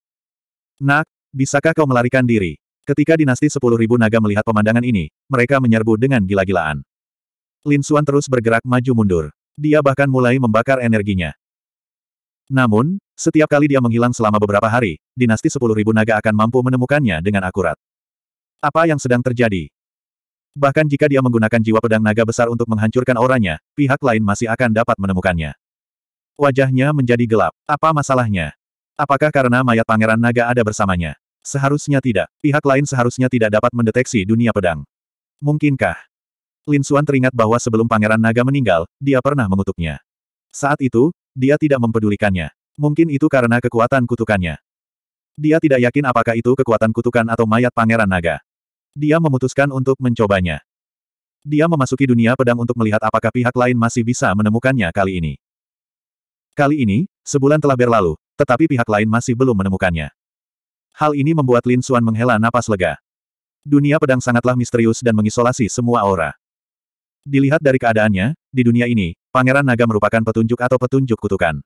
Nak, bisakah kau melarikan diri? Ketika dinasti sepuluh ribu naga melihat pemandangan ini, mereka menyerbu dengan gila-gilaan. Lin Xuan terus bergerak maju mundur. Dia bahkan mulai membakar energinya. Namun, setiap kali dia menghilang selama beberapa hari, dinasti sepuluh ribu naga akan mampu menemukannya dengan akurat. Apa yang sedang terjadi? Bahkan jika dia menggunakan jiwa pedang naga besar untuk menghancurkan auranya, pihak lain masih akan dapat menemukannya. Wajahnya menjadi gelap. Apa masalahnya? Apakah karena mayat pangeran naga ada bersamanya? Seharusnya tidak. Pihak lain seharusnya tidak dapat mendeteksi dunia pedang. Mungkinkah? Lin Suan teringat bahwa sebelum pangeran naga meninggal, dia pernah mengutuknya. Saat itu, dia tidak mempedulikannya. Mungkin itu karena kekuatan kutukannya. Dia tidak yakin apakah itu kekuatan kutukan atau mayat pangeran naga. Dia memutuskan untuk mencobanya. Dia memasuki dunia pedang untuk melihat apakah pihak lain masih bisa menemukannya kali ini. Kali ini, sebulan telah berlalu, tetapi pihak lain masih belum menemukannya. Hal ini membuat Lin Xuan menghela napas lega. Dunia pedang sangatlah misterius dan mengisolasi semua aura. Dilihat dari keadaannya, di dunia ini, Pangeran Naga merupakan petunjuk atau petunjuk kutukan.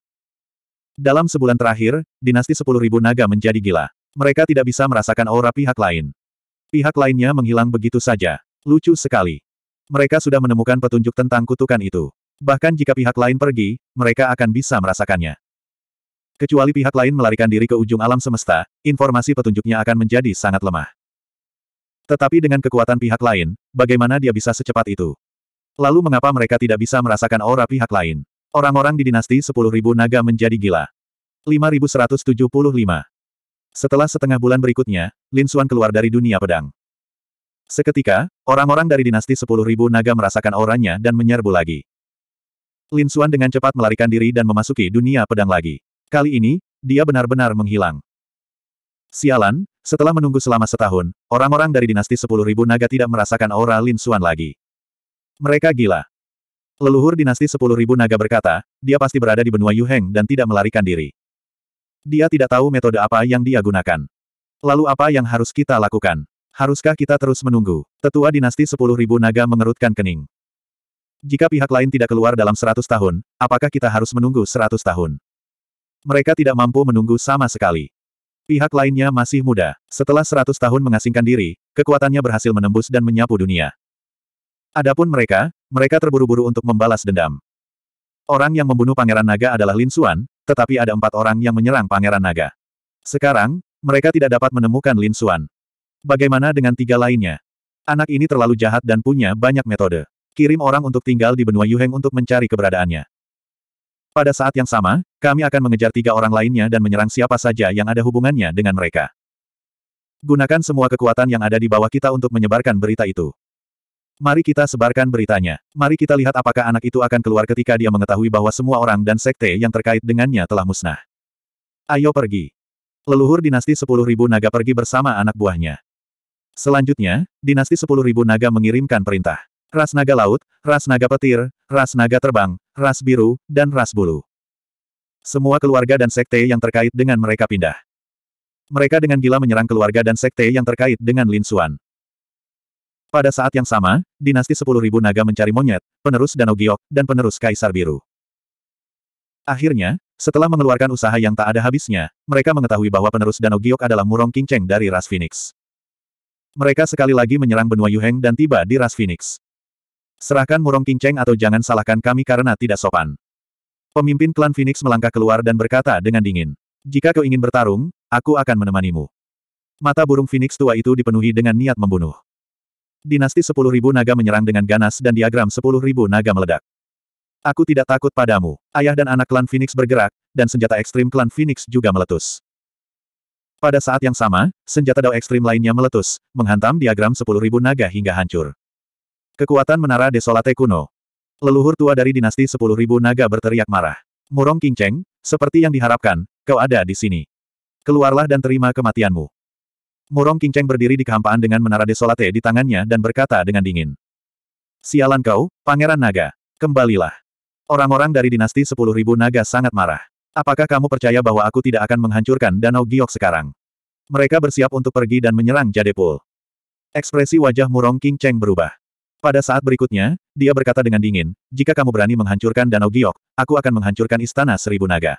Dalam sebulan terakhir, dinasti sepuluh ribu naga menjadi gila. Mereka tidak bisa merasakan aura pihak lain. Pihak lainnya menghilang begitu saja. Lucu sekali. Mereka sudah menemukan petunjuk tentang kutukan itu. Bahkan jika pihak lain pergi, mereka akan bisa merasakannya. Kecuali pihak lain melarikan diri ke ujung alam semesta, informasi petunjuknya akan menjadi sangat lemah. Tetapi dengan kekuatan pihak lain, bagaimana dia bisa secepat itu? Lalu mengapa mereka tidak bisa merasakan aura pihak lain? Orang-orang di dinasti 10.000 naga menjadi gila. 5175. Setelah setengah bulan berikutnya, Lin Xuan keluar dari dunia pedang. Seketika, orang-orang dari dinasti 10.000 naga merasakan auranya dan menyerbu lagi. Lin Xuan dengan cepat melarikan diri dan memasuki dunia pedang lagi. Kali ini, dia benar-benar menghilang. Sialan, setelah menunggu selama setahun, orang-orang dari dinasti 10.000 naga tidak merasakan aura Lin Xuan lagi. Mereka gila. Leluhur dinasti sepuluh ribu naga berkata, dia pasti berada di benua Yuheng dan tidak melarikan diri. Dia tidak tahu metode apa yang dia gunakan. Lalu apa yang harus kita lakukan? Haruskah kita terus menunggu? Tetua dinasti sepuluh ribu naga mengerutkan kening. Jika pihak lain tidak keluar dalam seratus tahun, apakah kita harus menunggu seratus tahun? Mereka tidak mampu menunggu sama sekali. Pihak lainnya masih muda. Setelah seratus tahun mengasingkan diri, kekuatannya berhasil menembus dan menyapu dunia. Adapun mereka, mereka terburu-buru untuk membalas dendam. Orang yang membunuh Pangeran Naga adalah Lin Suan, tetapi ada empat orang yang menyerang Pangeran Naga. Sekarang, mereka tidak dapat menemukan Lin Suan. Bagaimana dengan tiga lainnya? Anak ini terlalu jahat dan punya banyak metode. Kirim orang untuk tinggal di benua Yuheng untuk mencari keberadaannya. Pada saat yang sama, kami akan mengejar tiga orang lainnya dan menyerang siapa saja yang ada hubungannya dengan mereka. Gunakan semua kekuatan yang ada di bawah kita untuk menyebarkan berita itu. Mari kita sebarkan beritanya. Mari kita lihat apakah anak itu akan keluar ketika dia mengetahui bahwa semua orang dan sekte yang terkait dengannya telah musnah. Ayo pergi. Leluhur dinasti 10.000 naga pergi bersama anak buahnya. Selanjutnya, dinasti 10.000 naga mengirimkan perintah. Ras naga laut, ras naga petir, ras naga terbang, ras biru, dan ras bulu. Semua keluarga dan sekte yang terkait dengan mereka pindah. Mereka dengan gila menyerang keluarga dan sekte yang terkait dengan Lin Suan. Pada saat yang sama, dinasti sepuluh ribu naga mencari monyet, penerus Danau Giok, dan penerus Kaisar Biru. Akhirnya, setelah mengeluarkan usaha yang tak ada habisnya, mereka mengetahui bahwa penerus Danau Giok adalah Murong Cheng dari Ras Phoenix. Mereka sekali lagi menyerang benua Yuheng dan tiba di Ras Phoenix. Serahkan Murong Cheng atau jangan salahkan kami karena tidak sopan. Pemimpin klan Phoenix melangkah keluar dan berkata dengan dingin. Jika kau ingin bertarung, aku akan menemanimu. Mata burung Phoenix tua itu dipenuhi dengan niat membunuh. Dinasti 10.000 naga menyerang dengan ganas dan diagram 10.000 naga meledak. Aku tidak takut padamu. Ayah dan anak klan Phoenix bergerak, dan senjata ekstrim klan Phoenix juga meletus. Pada saat yang sama, senjata dao ekstrim lainnya meletus, menghantam diagram 10.000 naga hingga hancur. Kekuatan menara desolate kuno. Leluhur tua dari dinasti 10.000 naga berteriak marah. Murong King Cheng, seperti yang diharapkan, kau ada di sini. Keluarlah dan terima kematianmu. Murong Cheng berdiri di kehampaan dengan menara desolate di tangannya dan berkata dengan dingin. Sialan kau, Pangeran Naga. Kembalilah. Orang-orang dari dinasti 10.000 naga sangat marah. Apakah kamu percaya bahwa aku tidak akan menghancurkan Danau Giok sekarang? Mereka bersiap untuk pergi dan menyerang Jadepul. Ekspresi wajah Murong King Cheng berubah. Pada saat berikutnya, dia berkata dengan dingin, jika kamu berani menghancurkan Danau Giok, aku akan menghancurkan istana seribu naga.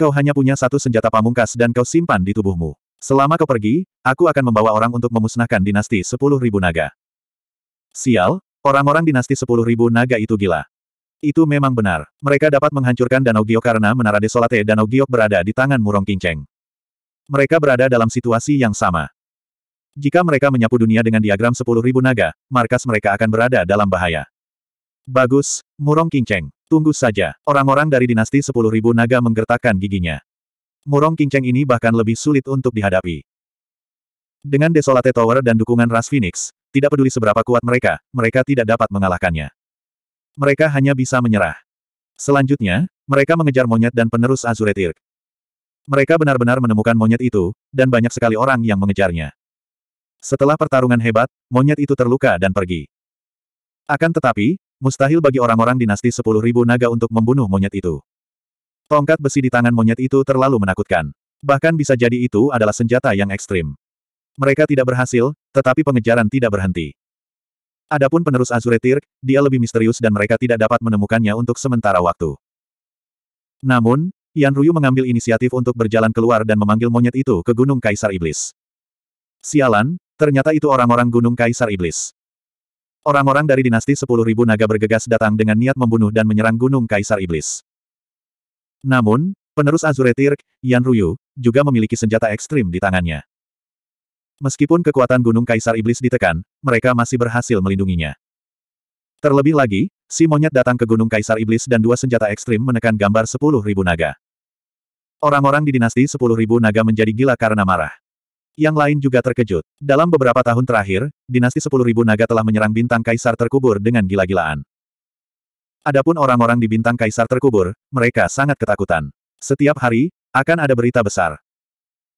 Kau hanya punya satu senjata pamungkas dan kau simpan di tubuhmu. Selama kau pergi, aku akan membawa orang untuk memusnahkan dinasti sepuluh ribu naga. Sial, orang-orang dinasti sepuluh ribu naga itu gila. Itu memang benar. Mereka dapat menghancurkan Danau Giok karena menara desolate Danau Giok berada di tangan Murong Kinceng. Mereka berada dalam situasi yang sama. Jika mereka menyapu dunia dengan diagram sepuluh ribu naga, markas mereka akan berada dalam bahaya. Bagus, Murong Kinceng. Tunggu saja. Orang-orang dari dinasti sepuluh ribu naga menggertakkan giginya murong kinceng ini bahkan lebih sulit untuk dihadapi. Dengan Desolate Tower dan dukungan Ras Phoenix, tidak peduli seberapa kuat mereka, mereka tidak dapat mengalahkannya. Mereka hanya bisa menyerah. Selanjutnya, mereka mengejar monyet dan penerus Azure Tirk. Mereka benar-benar menemukan monyet itu, dan banyak sekali orang yang mengejarnya. Setelah pertarungan hebat, monyet itu terluka dan pergi. Akan tetapi, mustahil bagi orang-orang dinasti 10.000 naga untuk membunuh monyet itu. Tongkat besi di tangan monyet itu terlalu menakutkan. Bahkan bisa jadi itu adalah senjata yang ekstrim. Mereka tidak berhasil, tetapi pengejaran tidak berhenti. Adapun penerus Azure Tirk, dia lebih misterius dan mereka tidak dapat menemukannya untuk sementara waktu. Namun, Yan Ruyu mengambil inisiatif untuk berjalan keluar dan memanggil monyet itu ke Gunung Kaisar Iblis. Sialan, ternyata itu orang-orang Gunung Kaisar Iblis. Orang-orang dari dinasti 10.000 naga bergegas datang dengan niat membunuh dan menyerang Gunung Kaisar Iblis. Namun, penerus Azure Tirk, Yan Ruyu, juga memiliki senjata ekstrim di tangannya. Meskipun kekuatan Gunung Kaisar Iblis ditekan, mereka masih berhasil melindunginya. Terlebih lagi, si monyet datang ke Gunung Kaisar Iblis dan dua senjata ekstrim menekan gambar 10.000 naga. Orang-orang di dinasti 10.000 naga menjadi gila karena marah. Yang lain juga terkejut. Dalam beberapa tahun terakhir, dinasti 10.000 naga telah menyerang bintang kaisar terkubur dengan gila-gilaan. Adapun orang-orang di bintang kaisar terkubur, mereka sangat ketakutan. Setiap hari, akan ada berita besar.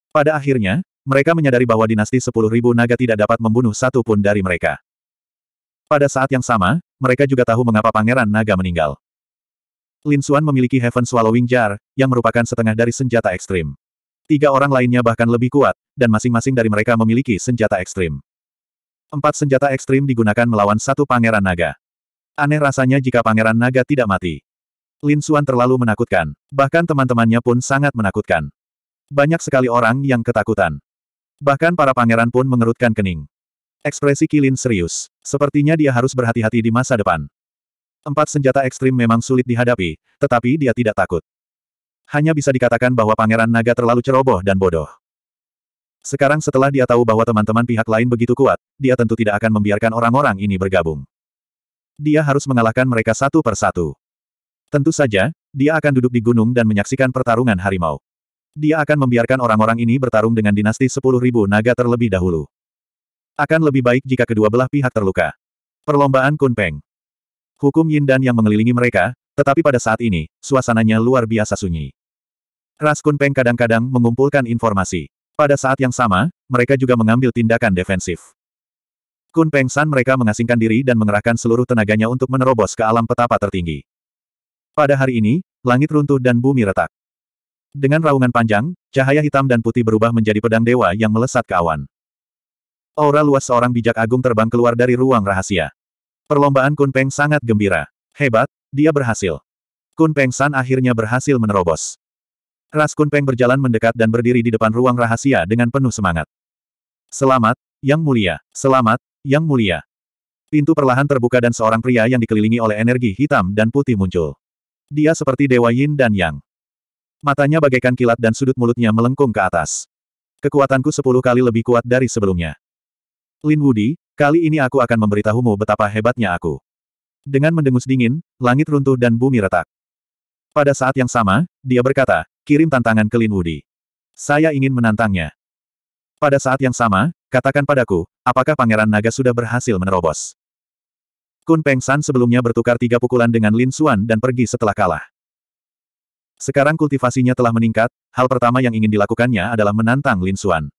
Pada akhirnya, mereka menyadari bahwa dinasti sepuluh ribu naga tidak dapat membunuh satu pun dari mereka. Pada saat yang sama, mereka juga tahu mengapa pangeran naga meninggal. Lin Xuan memiliki Heaven Swallowing Jar, yang merupakan setengah dari senjata ekstrim. Tiga orang lainnya bahkan lebih kuat, dan masing-masing dari mereka memiliki senjata ekstrim. Empat senjata ekstrim digunakan melawan satu pangeran naga. Aneh rasanya jika Pangeran Naga tidak mati. Lin Suan terlalu menakutkan. Bahkan teman-temannya pun sangat menakutkan. Banyak sekali orang yang ketakutan. Bahkan para pangeran pun mengerutkan kening. Ekspresi Kilin serius. Sepertinya dia harus berhati-hati di masa depan. Empat senjata ekstrim memang sulit dihadapi, tetapi dia tidak takut. Hanya bisa dikatakan bahwa Pangeran Naga terlalu ceroboh dan bodoh. Sekarang setelah dia tahu bahwa teman-teman pihak lain begitu kuat, dia tentu tidak akan membiarkan orang-orang ini bergabung dia harus mengalahkan mereka satu per satu. Tentu saja, dia akan duduk di gunung dan menyaksikan pertarungan harimau. Dia akan membiarkan orang-orang ini bertarung dengan dinasti sepuluh ribu naga terlebih dahulu. Akan lebih baik jika kedua belah pihak terluka. Perlombaan Kunpeng. Hukum Yin dan yang mengelilingi mereka, tetapi pada saat ini, suasananya luar biasa sunyi. Ras Kunpeng kadang-kadang mengumpulkan informasi. Pada saat yang sama, mereka juga mengambil tindakan defensif. Kun Peng San mereka mengasingkan diri dan mengerahkan seluruh tenaganya untuk menerobos ke alam petapa tertinggi. Pada hari ini, langit runtuh dan bumi retak. Dengan raungan panjang, cahaya hitam dan putih berubah menjadi pedang dewa yang melesat ke awan. Aura luas seorang bijak agung terbang keluar dari ruang rahasia. Perlombaan Kun Peng sangat gembira. Hebat, dia berhasil. Kun Peng San akhirnya berhasil menerobos. Ras Kun Peng berjalan mendekat dan berdiri di depan ruang rahasia dengan penuh semangat. Selamat, Yang Mulia. Selamat, yang Mulia. Pintu perlahan terbuka dan seorang pria yang dikelilingi oleh energi hitam dan putih muncul. Dia seperti Dewa Yin dan Yang. Matanya bagaikan kilat dan sudut mulutnya melengkung ke atas. Kekuatanku sepuluh kali lebih kuat dari sebelumnya. Lin Wudi, kali ini aku akan memberitahumu betapa hebatnya aku. Dengan mendengus dingin, langit runtuh dan bumi retak. Pada saat yang sama, dia berkata, kirim tantangan ke Lin Wudi. Saya ingin menantangnya. Pada saat yang sama, Katakan padaku, apakah Pangeran Naga sudah berhasil menerobos? Kun Peng San sebelumnya bertukar tiga pukulan dengan Lin Xuan dan pergi setelah kalah. Sekarang kultivasinya telah meningkat, hal pertama yang ingin dilakukannya adalah menantang Lin Xuan.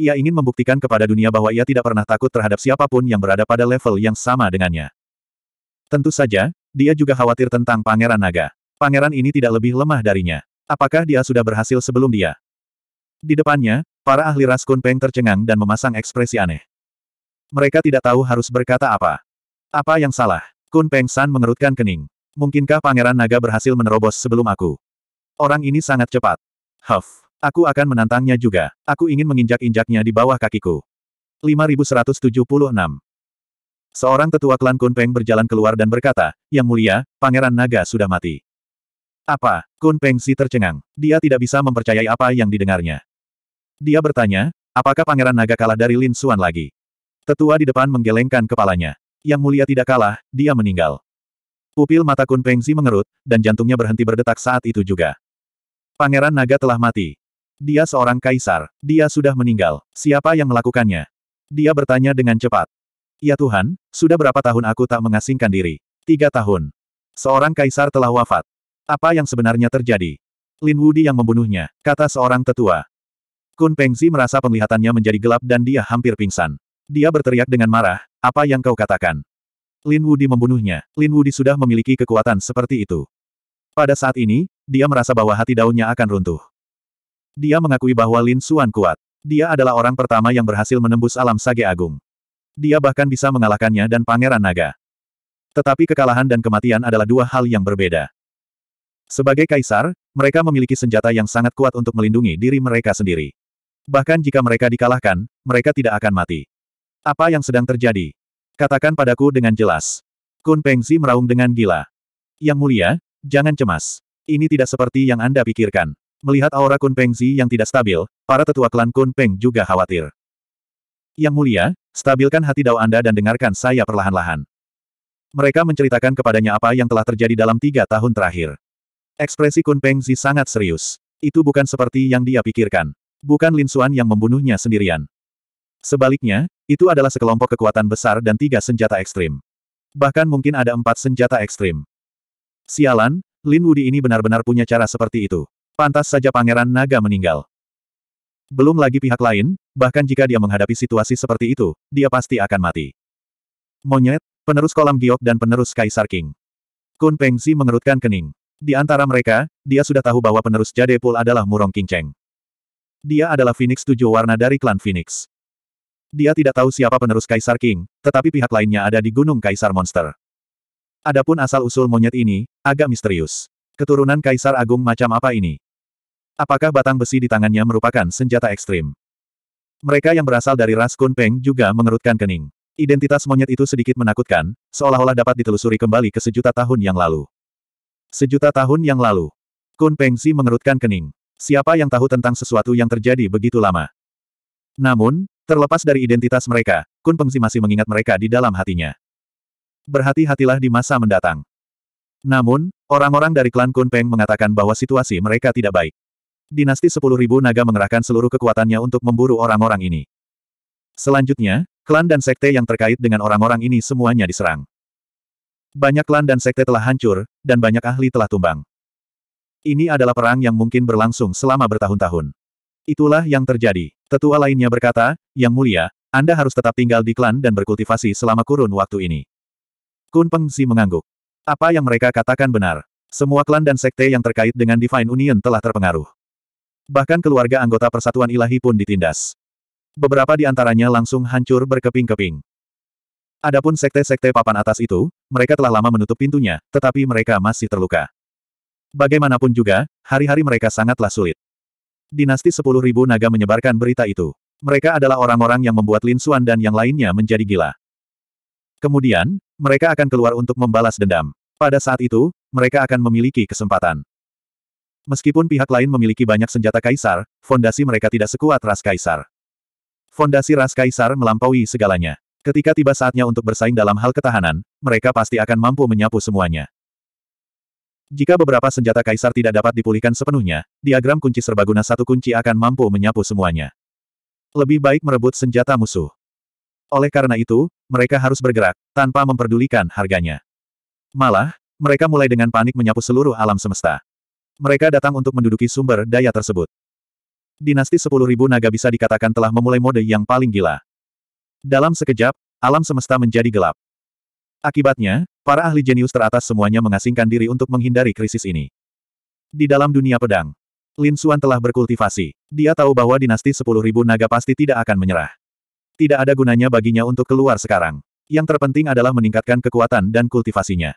Ia ingin membuktikan kepada dunia bahwa ia tidak pernah takut terhadap siapapun yang berada pada level yang sama dengannya. Tentu saja, dia juga khawatir tentang Pangeran Naga. Pangeran ini tidak lebih lemah darinya. Apakah dia sudah berhasil sebelum dia? Di depannya, Para ahli ras Kunpeng tercengang dan memasang ekspresi aneh. Mereka tidak tahu harus berkata apa. Apa yang salah? Kunpeng San mengerutkan kening. Mungkinkah Pangeran Naga berhasil menerobos sebelum aku? Orang ini sangat cepat. Huff. Aku akan menantangnya juga. Aku ingin menginjak-injaknya di bawah kakiku. 5176 Seorang tetua klan Kunpeng berjalan keluar dan berkata, Yang mulia, Pangeran Naga sudah mati. Apa? Kunpeng Si tercengang. Dia tidak bisa mempercayai apa yang didengarnya. Dia bertanya, apakah Pangeran Naga kalah dari Lin Xuan lagi? Tetua di depan menggelengkan kepalanya. Yang mulia tidak kalah, dia meninggal. Pupil mata Kun Pengzi mengerut, dan jantungnya berhenti berdetak saat itu juga. Pangeran Naga telah mati. Dia seorang kaisar. Dia sudah meninggal. Siapa yang melakukannya? Dia bertanya dengan cepat. Ya Tuhan, sudah berapa tahun aku tak mengasingkan diri? Tiga tahun. Seorang kaisar telah wafat. Apa yang sebenarnya terjadi? Lin Wudi yang membunuhnya, kata seorang tetua. Kun Pengzi merasa penglihatannya menjadi gelap dan dia hampir pingsan. Dia berteriak dengan marah, apa yang kau katakan? Lin Wudi membunuhnya. Lin Wudi sudah memiliki kekuatan seperti itu. Pada saat ini, dia merasa bahwa hati daunnya akan runtuh. Dia mengakui bahwa Lin Suan kuat. Dia adalah orang pertama yang berhasil menembus alam sage agung. Dia bahkan bisa mengalahkannya dan Pangeran Naga. Tetapi kekalahan dan kematian adalah dua hal yang berbeda. Sebagai kaisar, mereka memiliki senjata yang sangat kuat untuk melindungi diri mereka sendiri. Bahkan jika mereka dikalahkan, mereka tidak akan mati. Apa yang sedang terjadi? Katakan padaku dengan jelas. Kun Pengzi meraung dengan gila. Yang mulia, jangan cemas. Ini tidak seperti yang Anda pikirkan. Melihat aura Kun Pengzi yang tidak stabil, para tetua klan Kun Peng juga khawatir. Yang mulia, stabilkan hati dao Anda dan dengarkan saya perlahan-lahan. Mereka menceritakan kepadanya apa yang telah terjadi dalam tiga tahun terakhir. Ekspresi Kun Pengzi sangat serius. Itu bukan seperti yang dia pikirkan. Bukan Lin Xuan yang membunuhnya sendirian. Sebaliknya, itu adalah sekelompok kekuatan besar dan tiga senjata ekstrim. Bahkan mungkin ada empat senjata ekstrim. Sialan, Lin Wudi ini benar-benar punya cara seperti itu. Pantas saja Pangeran Naga meninggal. Belum lagi pihak lain, bahkan jika dia menghadapi situasi seperti itu, dia pasti akan mati. Monyet, penerus kolam giok dan penerus Kaisar King. Kun Pengzi mengerutkan kening. Di antara mereka, dia sudah tahu bahwa penerus Jade Pool adalah Murong King Cheng. Dia adalah Phoenix tujuh warna dari klan Phoenix. Dia tidak tahu siapa penerus Kaisar King, tetapi pihak lainnya ada di Gunung Kaisar Monster. Adapun asal-usul monyet ini, agak misterius. Keturunan Kaisar Agung macam apa ini? Apakah batang besi di tangannya merupakan senjata ekstrim? Mereka yang berasal dari ras Kunpeng juga mengerutkan kening. Identitas monyet itu sedikit menakutkan, seolah-olah dapat ditelusuri kembali ke sejuta tahun yang lalu. Sejuta tahun yang lalu. Kun Pengzi mengerutkan kening. Siapa yang tahu tentang sesuatu yang terjadi begitu lama? Namun, terlepas dari identitas mereka, Kun Pengzi masih mengingat mereka di dalam hatinya. Berhati-hatilah di masa mendatang. Namun, orang-orang dari klan Kun Peng mengatakan bahwa situasi mereka tidak baik. Dinasti 10.000 naga mengerahkan seluruh kekuatannya untuk memburu orang-orang ini. Selanjutnya, klan dan sekte yang terkait dengan orang-orang ini semuanya diserang. Banyak klan dan sekte telah hancur, dan banyak ahli telah tumbang. Ini adalah perang yang mungkin berlangsung selama bertahun-tahun. Itulah yang terjadi. Tetua lainnya berkata, Yang mulia, Anda harus tetap tinggal di klan dan berkultivasi selama kurun waktu ini. Kun Pengzi mengangguk. Apa yang mereka katakan benar. Semua klan dan sekte yang terkait dengan Divine Union telah terpengaruh. Bahkan keluarga anggota Persatuan Ilahi pun ditindas. Beberapa di antaranya langsung hancur berkeping-keping. Adapun sekte-sekte papan atas itu, mereka telah lama menutup pintunya, tetapi mereka masih terluka. Bagaimanapun juga, hari-hari mereka sangatlah sulit. Dinasti 10.000 naga menyebarkan berita itu. Mereka adalah orang-orang yang membuat Lin Xuan dan yang lainnya menjadi gila. Kemudian, mereka akan keluar untuk membalas dendam. Pada saat itu, mereka akan memiliki kesempatan. Meskipun pihak lain memiliki banyak senjata kaisar, fondasi mereka tidak sekuat ras kaisar. Fondasi ras kaisar melampaui segalanya. Ketika tiba saatnya untuk bersaing dalam hal ketahanan, mereka pasti akan mampu menyapu semuanya. Jika beberapa senjata kaisar tidak dapat dipulihkan sepenuhnya, diagram kunci serbaguna satu kunci akan mampu menyapu semuanya. Lebih baik merebut senjata musuh. Oleh karena itu, mereka harus bergerak, tanpa memperdulikan harganya. Malah, mereka mulai dengan panik menyapu seluruh alam semesta. Mereka datang untuk menduduki sumber daya tersebut. Dinasti 10.000 naga bisa dikatakan telah memulai mode yang paling gila. Dalam sekejap, alam semesta menjadi gelap. Akibatnya, para ahli jenius teratas semuanya mengasingkan diri untuk menghindari krisis ini. Di dalam dunia pedang, Lin Xuan telah berkultivasi. Dia tahu bahwa dinasti 10.000 naga pasti tidak akan menyerah. Tidak ada gunanya baginya untuk keluar sekarang. Yang terpenting adalah meningkatkan kekuatan dan kultivasinya.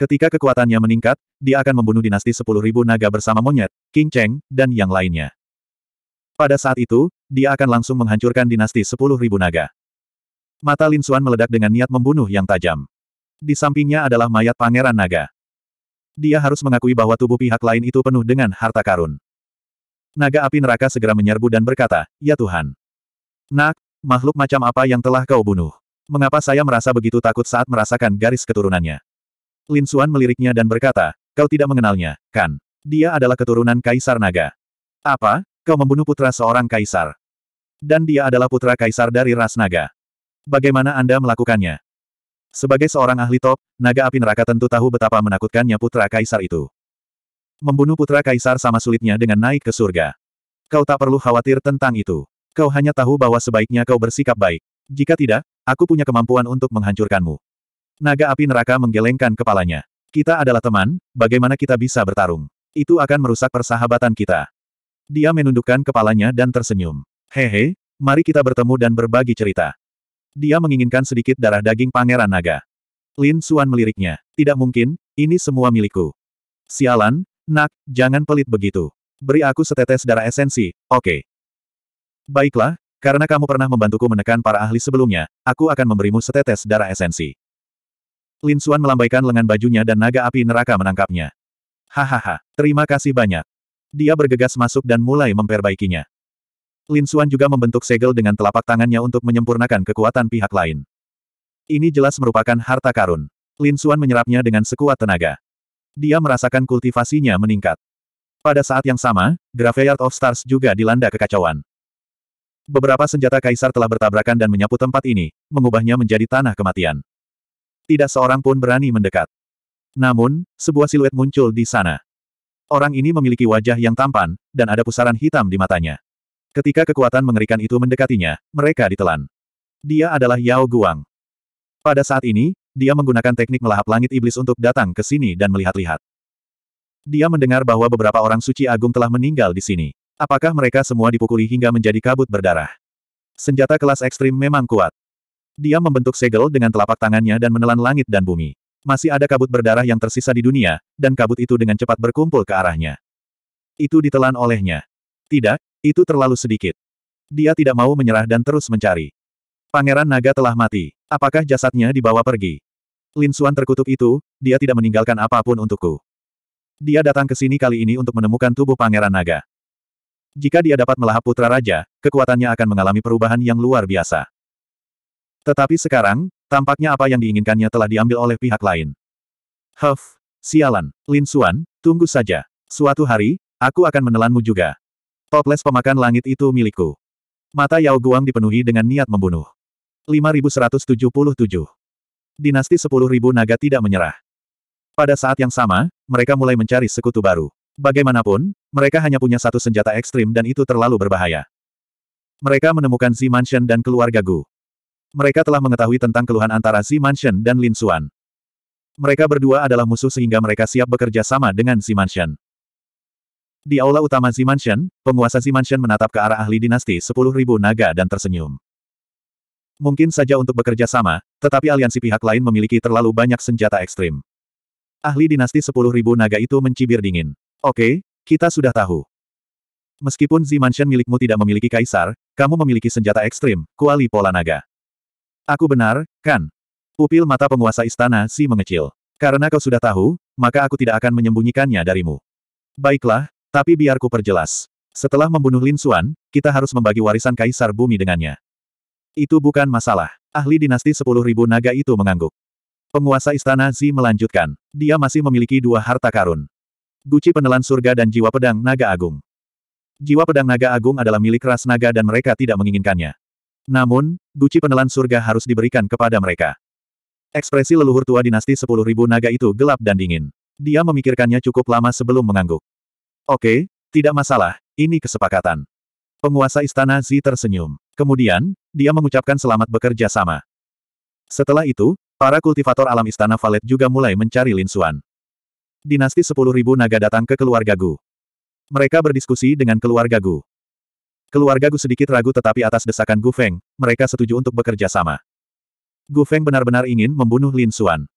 Ketika kekuatannya meningkat, dia akan membunuh dinasti 10.000 naga bersama monyet, King Cheng, dan yang lainnya. Pada saat itu, dia akan langsung menghancurkan dinasti 10.000 naga. Mata Lin Xuan meledak dengan niat membunuh yang tajam. Di sampingnya adalah mayat pangeran naga. Dia harus mengakui bahwa tubuh pihak lain itu penuh dengan harta karun. Naga api neraka segera menyerbu dan berkata, Ya Tuhan. Nak, makhluk macam apa yang telah kau bunuh? Mengapa saya merasa begitu takut saat merasakan garis keturunannya? Lin Xuan meliriknya dan berkata, Kau tidak mengenalnya, kan? Dia adalah keturunan Kaisar Naga. Apa? Kau membunuh putra seorang Kaisar. Dan dia adalah putra Kaisar dari ras Naga. Bagaimana Anda melakukannya? Sebagai seorang ahli top, naga api neraka tentu tahu betapa menakutkannya putra kaisar itu. Membunuh putra kaisar sama sulitnya dengan naik ke surga. Kau tak perlu khawatir tentang itu. Kau hanya tahu bahwa sebaiknya kau bersikap baik. Jika tidak, aku punya kemampuan untuk menghancurkanmu. Naga api neraka menggelengkan kepalanya. Kita adalah teman, bagaimana kita bisa bertarung? Itu akan merusak persahabatan kita. Dia menundukkan kepalanya dan tersenyum. Hehe, mari kita bertemu dan berbagi cerita. Dia menginginkan sedikit darah daging pangeran naga. Lin Suan meliriknya. Tidak mungkin, ini semua milikku. Sialan, nak, jangan pelit begitu. Beri aku setetes darah esensi, oke. Okay. Baiklah, karena kamu pernah membantuku menekan para ahli sebelumnya, aku akan memberimu setetes darah esensi. Lin Suan melambaikan lengan bajunya dan naga api neraka menangkapnya. Hahaha, terima kasih banyak. Dia bergegas masuk dan mulai memperbaikinya. Lin Xuan juga membentuk segel dengan telapak tangannya untuk menyempurnakan kekuatan pihak lain. Ini jelas merupakan harta karun. Lin Xuan menyerapnya dengan sekuat tenaga. Dia merasakan kultivasinya meningkat. Pada saat yang sama, Graveyard of Stars juga dilanda kekacauan. Beberapa senjata kaisar telah bertabrakan dan menyapu tempat ini, mengubahnya menjadi tanah kematian. Tidak seorang pun berani mendekat. Namun, sebuah siluet muncul di sana. Orang ini memiliki wajah yang tampan, dan ada pusaran hitam di matanya. Ketika kekuatan mengerikan itu mendekatinya, mereka ditelan. Dia adalah Yao Guang. Pada saat ini, dia menggunakan teknik melahap langit iblis untuk datang ke sini dan melihat-lihat. Dia mendengar bahwa beberapa orang suci agung telah meninggal di sini. Apakah mereka semua dipukuli hingga menjadi kabut berdarah? Senjata kelas ekstrim memang kuat. Dia membentuk segel dengan telapak tangannya dan menelan langit dan bumi. Masih ada kabut berdarah yang tersisa di dunia, dan kabut itu dengan cepat berkumpul ke arahnya. Itu ditelan olehnya. Tidak, itu terlalu sedikit. Dia tidak mau menyerah dan terus mencari. Pangeran naga telah mati. Apakah jasadnya dibawa pergi? Lin Xuan terkutuk itu, dia tidak meninggalkan apapun untukku. Dia datang ke sini kali ini untuk menemukan tubuh pangeran naga. Jika dia dapat melahap putra raja, kekuatannya akan mengalami perubahan yang luar biasa. Tetapi sekarang, tampaknya apa yang diinginkannya telah diambil oleh pihak lain. Huff, sialan, Lin Xuan, tunggu saja. Suatu hari, aku akan menelanmu juga. Toples pemakan langit itu milikku. Mata Yao Guang dipenuhi dengan niat membunuh. 5177. Dinasti 10.000 naga tidak menyerah. Pada saat yang sama, mereka mulai mencari sekutu baru. Bagaimanapun, mereka hanya punya satu senjata ekstrim dan itu terlalu berbahaya. Mereka menemukan Z Mansion dan keluarga Gu. Mereka telah mengetahui tentang keluhan antara Z Mansion dan Lin Xuan. Mereka berdua adalah musuh sehingga mereka siap bekerja sama dengan Z Mansion. Di aula utama Z Mansion, penguasa Z Mansion menatap ke arah ahli dinasti 10.000 naga dan tersenyum. Mungkin saja untuk bekerja sama, tetapi aliansi pihak lain memiliki terlalu banyak senjata ekstrim. Ahli dinasti 10.000 naga itu mencibir dingin. Oke, kita sudah tahu. Meskipun Z Mansion milikmu tidak memiliki kaisar, kamu memiliki senjata ekstrim, kuali pola naga. Aku benar, kan? Pupil mata penguasa istana Si mengecil. Karena kau sudah tahu, maka aku tidak akan menyembunyikannya darimu. Baiklah, tapi biarku perjelas. Setelah membunuh Lin Xuan, kita harus membagi warisan Kaisar Bumi dengannya. Itu bukan masalah. Ahli dinasti sepuluh ribu naga itu mengangguk. Penguasa istana Zi melanjutkan. Dia masih memiliki dua harta karun. Guci penelan surga dan jiwa pedang naga agung. Jiwa pedang naga agung adalah milik ras naga dan mereka tidak menginginkannya. Namun, guci penelan surga harus diberikan kepada mereka. Ekspresi leluhur tua dinasti sepuluh ribu naga itu gelap dan dingin. Dia memikirkannya cukup lama sebelum mengangguk. Oke, tidak masalah, ini kesepakatan. Penguasa istana Zi tersenyum. Kemudian, dia mengucapkan selamat bekerja sama. Setelah itu, para kultivator alam istana Valet juga mulai mencari Lin Xuan. Dinasti 10.000 naga datang ke keluarga Gu. Mereka berdiskusi dengan keluarga Gu. Keluarga Gu sedikit ragu tetapi atas desakan Gu Feng, mereka setuju untuk bekerja sama. Gu Feng benar-benar ingin membunuh Lin Xuan.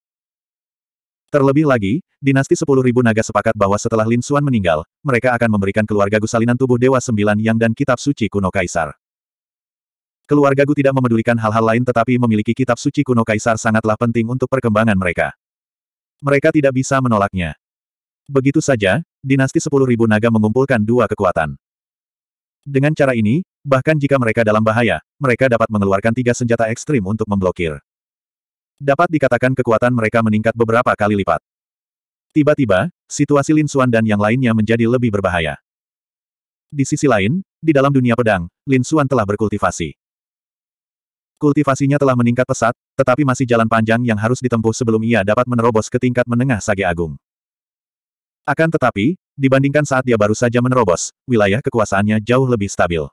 Terlebih lagi, dinasti sepuluh ribu naga sepakat bahwa setelah Lin Xuan meninggal, mereka akan memberikan keluarga Gu salinan tubuh Dewa Sembilan Yang dan kitab suci kuno Kaisar. Keluarga Gu tidak memedulikan hal-hal lain tetapi memiliki kitab suci kuno Kaisar sangatlah penting untuk perkembangan mereka. Mereka tidak bisa menolaknya. Begitu saja, dinasti sepuluh ribu naga mengumpulkan dua kekuatan. Dengan cara ini, bahkan jika mereka dalam bahaya, mereka dapat mengeluarkan tiga senjata ekstrim untuk memblokir. Dapat dikatakan kekuatan mereka meningkat beberapa kali lipat. Tiba-tiba, situasi Lin Xuan dan yang lainnya menjadi lebih berbahaya. Di sisi lain, di dalam dunia pedang, Lin Xuan telah berkultivasi. Kultivasinya telah meningkat pesat, tetapi masih jalan panjang yang harus ditempuh sebelum ia dapat menerobos ke tingkat menengah Sage Agung. Akan tetapi, dibandingkan saat dia baru saja menerobos, wilayah kekuasaannya jauh lebih stabil.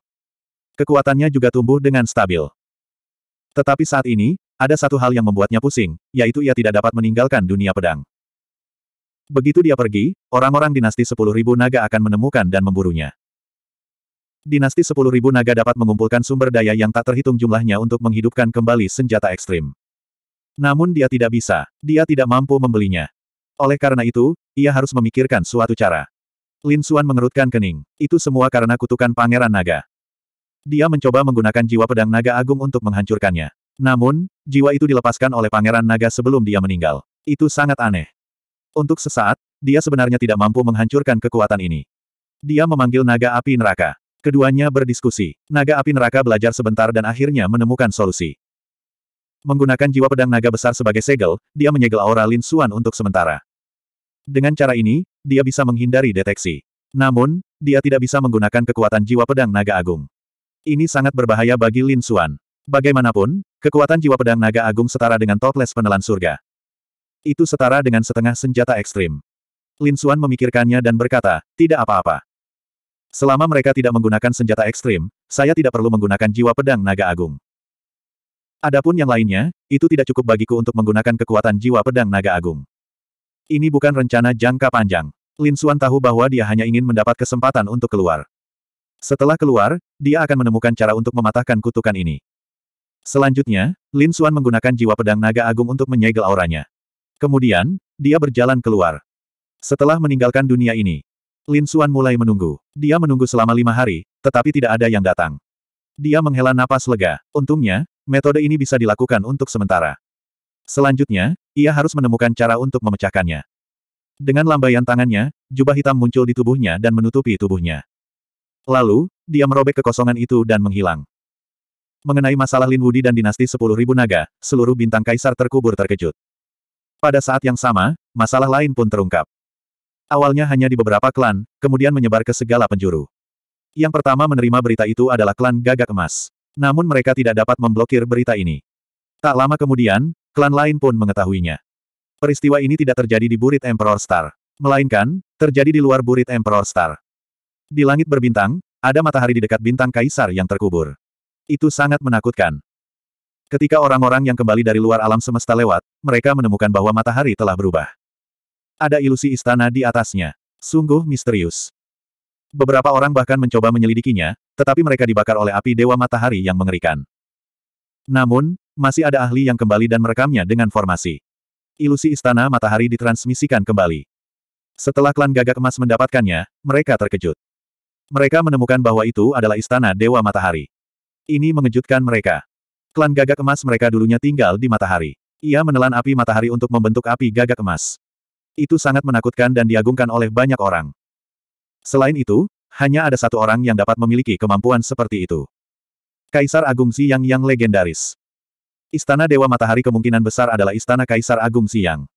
Kekuatannya juga tumbuh dengan stabil. Tetapi saat ini, ada satu hal yang membuatnya pusing, yaitu ia tidak dapat meninggalkan dunia pedang. Begitu dia pergi, orang-orang dinasti sepuluh ribu naga akan menemukan dan memburunya. Dinasti sepuluh ribu naga dapat mengumpulkan sumber daya yang tak terhitung jumlahnya untuk menghidupkan kembali senjata ekstrim. Namun dia tidak bisa, dia tidak mampu membelinya. Oleh karena itu, ia harus memikirkan suatu cara. Lin Xuan mengerutkan kening. Itu semua karena kutukan Pangeran Naga. Dia mencoba menggunakan jiwa pedang naga agung untuk menghancurkannya. Namun, jiwa itu dilepaskan oleh Pangeran Naga sebelum dia meninggal. Itu sangat aneh. Untuk sesaat, dia sebenarnya tidak mampu menghancurkan kekuatan ini. Dia memanggil naga api neraka. Keduanya berdiskusi. Naga api neraka belajar sebentar dan akhirnya menemukan solusi. Menggunakan jiwa pedang naga besar sebagai segel, dia menyegel aura Lin Suan untuk sementara. Dengan cara ini, dia bisa menghindari deteksi. Namun, dia tidak bisa menggunakan kekuatan jiwa pedang naga agung. Ini sangat berbahaya bagi Lin Suan. Bagaimanapun, kekuatan jiwa pedang naga agung setara dengan topless penelan surga. Itu setara dengan setengah senjata ekstrim. Lin Xuan memikirkannya dan berkata, tidak apa-apa. Selama mereka tidak menggunakan senjata ekstrim, saya tidak perlu menggunakan jiwa pedang naga agung. Adapun yang lainnya, itu tidak cukup bagiku untuk menggunakan kekuatan jiwa pedang naga agung. Ini bukan rencana jangka panjang. Lin Xuan tahu bahwa dia hanya ingin mendapat kesempatan untuk keluar. Setelah keluar, dia akan menemukan cara untuk mematahkan kutukan ini. Selanjutnya, Lin Suan menggunakan jiwa pedang naga agung untuk menyegel auranya. Kemudian, dia berjalan keluar. Setelah meninggalkan dunia ini, Lin Suan mulai menunggu. Dia menunggu selama lima hari, tetapi tidak ada yang datang. Dia menghela napas lega. Untungnya, metode ini bisa dilakukan untuk sementara. Selanjutnya, ia harus menemukan cara untuk memecahkannya. Dengan lambaian tangannya, jubah hitam muncul di tubuhnya dan menutupi tubuhnya. Lalu, dia merobek kekosongan itu dan menghilang. Mengenai masalah Lin Wudi dan dinasti 10.000 naga, seluruh bintang kaisar terkubur terkejut. Pada saat yang sama, masalah lain pun terungkap. Awalnya hanya di beberapa klan, kemudian menyebar ke segala penjuru. Yang pertama menerima berita itu adalah klan Gagak Emas. Namun mereka tidak dapat memblokir berita ini. Tak lama kemudian, klan lain pun mengetahuinya. Peristiwa ini tidak terjadi di Burit Emperor Star. Melainkan, terjadi di luar Burit Emperor Star. Di langit berbintang, ada matahari di dekat bintang kaisar yang terkubur. Itu sangat menakutkan. Ketika orang-orang yang kembali dari luar alam semesta lewat, mereka menemukan bahwa matahari telah berubah. Ada ilusi istana di atasnya. Sungguh misterius. Beberapa orang bahkan mencoba menyelidikinya, tetapi mereka dibakar oleh api dewa matahari yang mengerikan. Namun, masih ada ahli yang kembali dan merekamnya dengan formasi. Ilusi istana matahari ditransmisikan kembali. Setelah klan gagak emas mendapatkannya, mereka terkejut. Mereka menemukan bahwa itu adalah istana dewa matahari. Ini mengejutkan mereka. Klan gagak emas mereka dulunya tinggal di matahari. Ia menelan api matahari untuk membentuk api gagak emas. Itu sangat menakutkan dan diagungkan oleh banyak orang. Selain itu, hanya ada satu orang yang dapat memiliki kemampuan seperti itu. Kaisar Agung Siang yang legendaris. Istana Dewa Matahari kemungkinan besar adalah Istana Kaisar Agung Siang.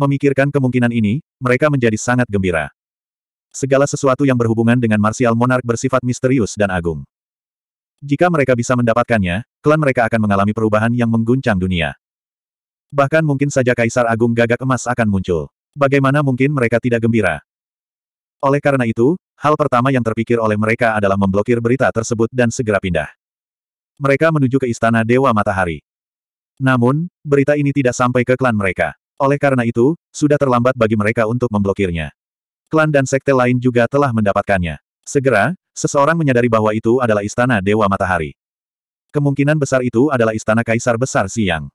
Memikirkan kemungkinan ini, mereka menjadi sangat gembira. Segala sesuatu yang berhubungan dengan Martial Monarch bersifat misterius dan agung. Jika mereka bisa mendapatkannya, klan mereka akan mengalami perubahan yang mengguncang dunia. Bahkan mungkin saja Kaisar Agung Gagak Emas akan muncul. Bagaimana mungkin mereka tidak gembira? Oleh karena itu, hal pertama yang terpikir oleh mereka adalah memblokir berita tersebut dan segera pindah. Mereka menuju ke Istana Dewa Matahari. Namun, berita ini tidak sampai ke klan mereka. Oleh karena itu, sudah terlambat bagi mereka untuk memblokirnya. Klan dan sekte lain juga telah mendapatkannya. Segera, Seseorang menyadari bahwa itu adalah istana Dewa Matahari. Kemungkinan besar itu adalah istana Kaisar Besar Siang.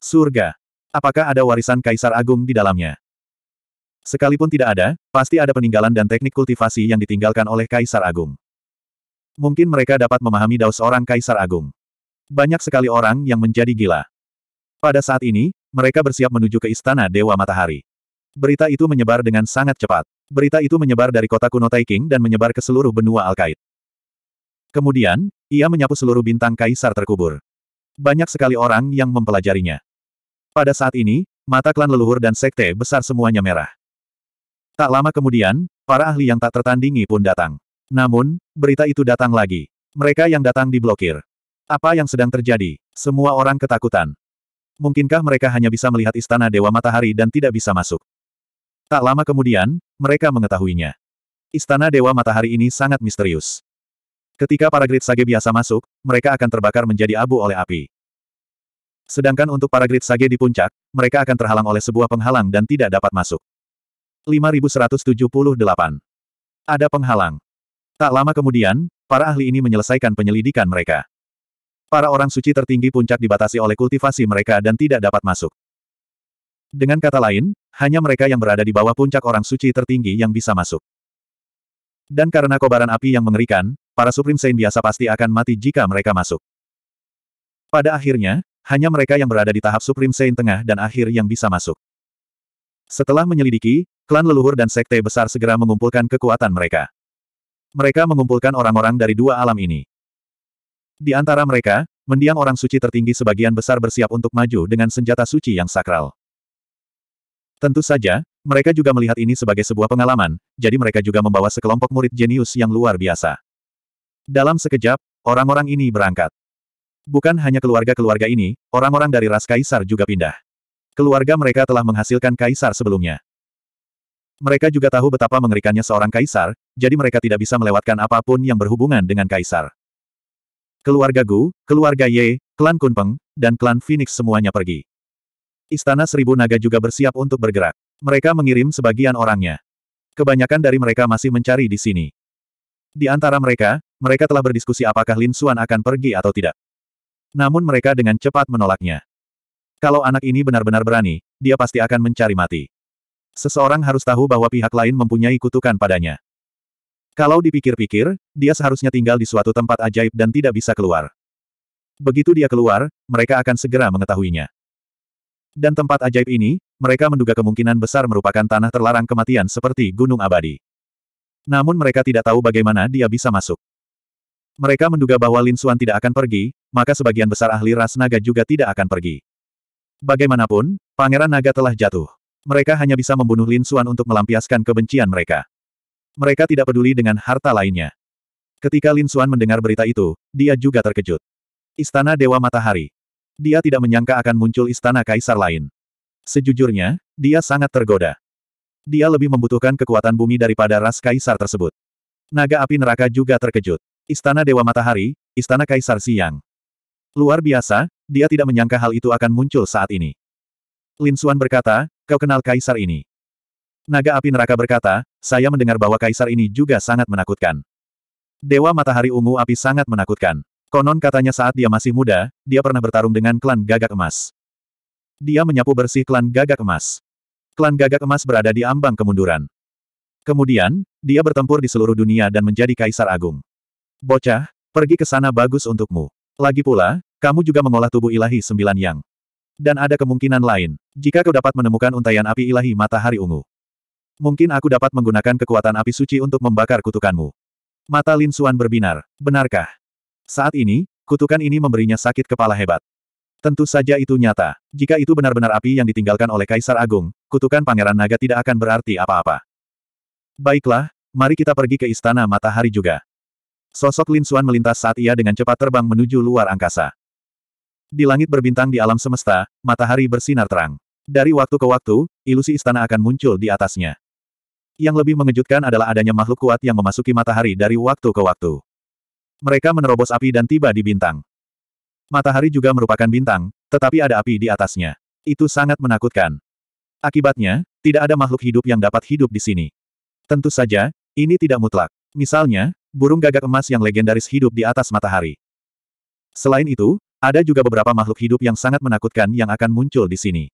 Surga. Apakah ada warisan Kaisar Agung di dalamnya? Sekalipun tidak ada, pasti ada peninggalan dan teknik kultivasi yang ditinggalkan oleh Kaisar Agung. Mungkin mereka dapat memahami daus seorang Kaisar Agung. Banyak sekali orang yang menjadi gila. Pada saat ini, mereka bersiap menuju ke Istana Dewa Matahari. Berita itu menyebar dengan sangat cepat berita itu menyebar dari kota kuno Taiking dan menyebar ke seluruh benua Alkaid. Kemudian, ia menyapu seluruh bintang kaisar terkubur. Banyak sekali orang yang mempelajarinya. Pada saat ini, mata klan leluhur dan sekte besar semuanya merah. Tak lama kemudian, para ahli yang tak tertandingi pun datang. Namun, berita itu datang lagi. Mereka yang datang diblokir. Apa yang sedang terjadi? Semua orang ketakutan. Mungkinkah mereka hanya bisa melihat istana Dewa Matahari dan tidak bisa masuk? Tak lama kemudian, mereka mengetahuinya. Istana Dewa Matahari ini sangat misterius. Ketika para Grid Sage biasa masuk, mereka akan terbakar menjadi abu oleh api. Sedangkan untuk para Grid Sage di puncak, mereka akan terhalang oleh sebuah penghalang dan tidak dapat masuk. 5178. Ada penghalang. Tak lama kemudian, para ahli ini menyelesaikan penyelidikan mereka. Para orang suci tertinggi puncak dibatasi oleh kultivasi mereka dan tidak dapat masuk. Dengan kata lain, hanya mereka yang berada di bawah puncak orang suci tertinggi yang bisa masuk. Dan karena kobaran api yang mengerikan, para Supreme Saint biasa pasti akan mati jika mereka masuk. Pada akhirnya, hanya mereka yang berada di tahap Supreme Saint tengah dan akhir yang bisa masuk. Setelah menyelidiki, klan leluhur dan sekte besar segera mengumpulkan kekuatan mereka. Mereka mengumpulkan orang-orang dari dua alam ini. Di antara mereka, mendiang orang suci tertinggi sebagian besar bersiap untuk maju dengan senjata suci yang sakral. Tentu saja, mereka juga melihat ini sebagai sebuah pengalaman, jadi mereka juga membawa sekelompok murid jenius yang luar biasa. Dalam sekejap, orang-orang ini berangkat. Bukan hanya keluarga-keluarga ini, orang-orang dari ras kaisar juga pindah. Keluarga mereka telah menghasilkan kaisar sebelumnya. Mereka juga tahu betapa mengerikannya seorang kaisar, jadi mereka tidak bisa melewatkan apapun yang berhubungan dengan kaisar. Keluarga Gu, keluarga Ye, klan Kunpeng, dan klan Phoenix semuanya pergi. Istana Seribu Naga juga bersiap untuk bergerak. Mereka mengirim sebagian orangnya. Kebanyakan dari mereka masih mencari di sini. Di antara mereka, mereka telah berdiskusi apakah Lin Xuan akan pergi atau tidak. Namun mereka dengan cepat menolaknya. Kalau anak ini benar-benar berani, dia pasti akan mencari mati. Seseorang harus tahu bahwa pihak lain mempunyai kutukan padanya. Kalau dipikir-pikir, dia seharusnya tinggal di suatu tempat ajaib dan tidak bisa keluar. Begitu dia keluar, mereka akan segera mengetahuinya. Dan tempat ajaib ini, mereka menduga kemungkinan besar merupakan tanah terlarang kematian seperti Gunung Abadi. Namun mereka tidak tahu bagaimana dia bisa masuk. Mereka menduga bahwa Lin Xuan tidak akan pergi, maka sebagian besar ahli ras naga juga tidak akan pergi. Bagaimanapun, Pangeran Naga telah jatuh. Mereka hanya bisa membunuh Lin Xuan untuk melampiaskan kebencian mereka. Mereka tidak peduli dengan harta lainnya. Ketika Lin Xuan mendengar berita itu, dia juga terkejut. Istana Dewa Matahari. Dia tidak menyangka akan muncul istana kaisar lain. Sejujurnya, dia sangat tergoda. Dia lebih membutuhkan kekuatan bumi daripada ras kaisar tersebut. Naga api neraka juga terkejut. Istana Dewa Matahari, Istana Kaisar Siang. Luar biasa, dia tidak menyangka hal itu akan muncul saat ini. Lin Xuan berkata, kau kenal kaisar ini. Naga api neraka berkata, saya mendengar bahwa kaisar ini juga sangat menakutkan. Dewa matahari ungu api sangat menakutkan. Konon katanya saat dia masih muda, dia pernah bertarung dengan klan gagak emas. Dia menyapu bersih klan gagak emas. Klan gagak emas berada di ambang kemunduran. Kemudian, dia bertempur di seluruh dunia dan menjadi kaisar agung. Bocah, pergi ke sana bagus untukmu. Lagi pula, kamu juga mengolah tubuh ilahi sembilan yang. Dan ada kemungkinan lain, jika kau dapat menemukan untayan api ilahi matahari ungu. Mungkin aku dapat menggunakan kekuatan api suci untuk membakar kutukanmu. Mata Lin Suan berbinar. Benarkah? Saat ini, kutukan ini memberinya sakit kepala hebat. Tentu saja itu nyata. Jika itu benar-benar api yang ditinggalkan oleh Kaisar Agung, kutukan Pangeran Naga tidak akan berarti apa-apa. Baiklah, mari kita pergi ke Istana Matahari juga. Sosok Lin Xuan melintas saat ia dengan cepat terbang menuju luar angkasa. Di langit berbintang di alam semesta, matahari bersinar terang. Dari waktu ke waktu, ilusi istana akan muncul di atasnya. Yang lebih mengejutkan adalah adanya makhluk kuat yang memasuki matahari dari waktu ke waktu. Mereka menerobos api dan tiba di bintang. Matahari juga merupakan bintang, tetapi ada api di atasnya. Itu sangat menakutkan. Akibatnya, tidak ada makhluk hidup yang dapat hidup di sini. Tentu saja, ini tidak mutlak. Misalnya, burung gagak emas yang legendaris hidup di atas matahari. Selain itu, ada juga beberapa makhluk hidup yang sangat menakutkan yang akan muncul di sini.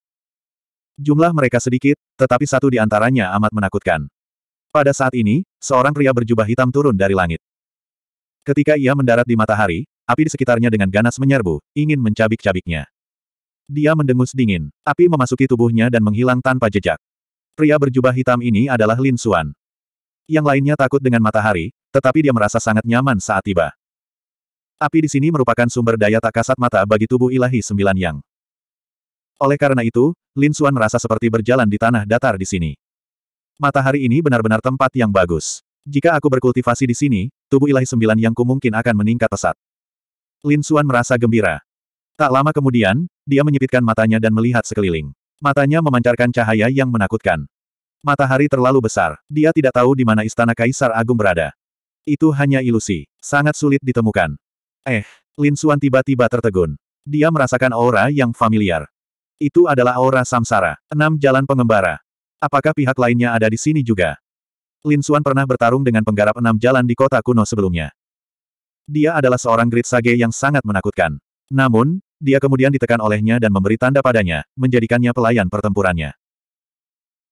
Jumlah mereka sedikit, tetapi satu di antaranya amat menakutkan. Pada saat ini, seorang pria berjubah hitam turun dari langit. Ketika ia mendarat di matahari, api di sekitarnya dengan ganas menyerbu, ingin mencabik-cabiknya. Dia mendengus dingin. Api memasuki tubuhnya dan menghilang tanpa jejak. Pria berjubah hitam ini adalah Lin Xuan. Yang lainnya takut dengan matahari, tetapi dia merasa sangat nyaman saat tiba. Api di sini merupakan sumber daya tak kasat mata bagi tubuh ilahi sembilan yang. Oleh karena itu, Lin Xuan merasa seperti berjalan di tanah datar di sini. Matahari ini benar-benar tempat yang bagus. Jika aku berkultivasi di sini, tubuh ilahi sembilan yang kumungkin akan meningkat pesat. Lin Xuan merasa gembira. Tak lama kemudian, dia menyipitkan matanya dan melihat sekeliling. Matanya memancarkan cahaya yang menakutkan. Matahari terlalu besar. Dia tidak tahu di mana istana Kaisar Agung berada. Itu hanya ilusi. Sangat sulit ditemukan. Eh, Lin Xuan tiba-tiba tertegun. Dia merasakan aura yang familiar. Itu adalah aura samsara. Enam jalan pengembara. Apakah pihak lainnya ada di sini juga? Lin Suan pernah bertarung dengan penggarap enam jalan di kota kuno sebelumnya. Dia adalah seorang grit Sage yang sangat menakutkan. Namun, dia kemudian ditekan olehnya dan memberi tanda padanya, menjadikannya pelayan pertempurannya.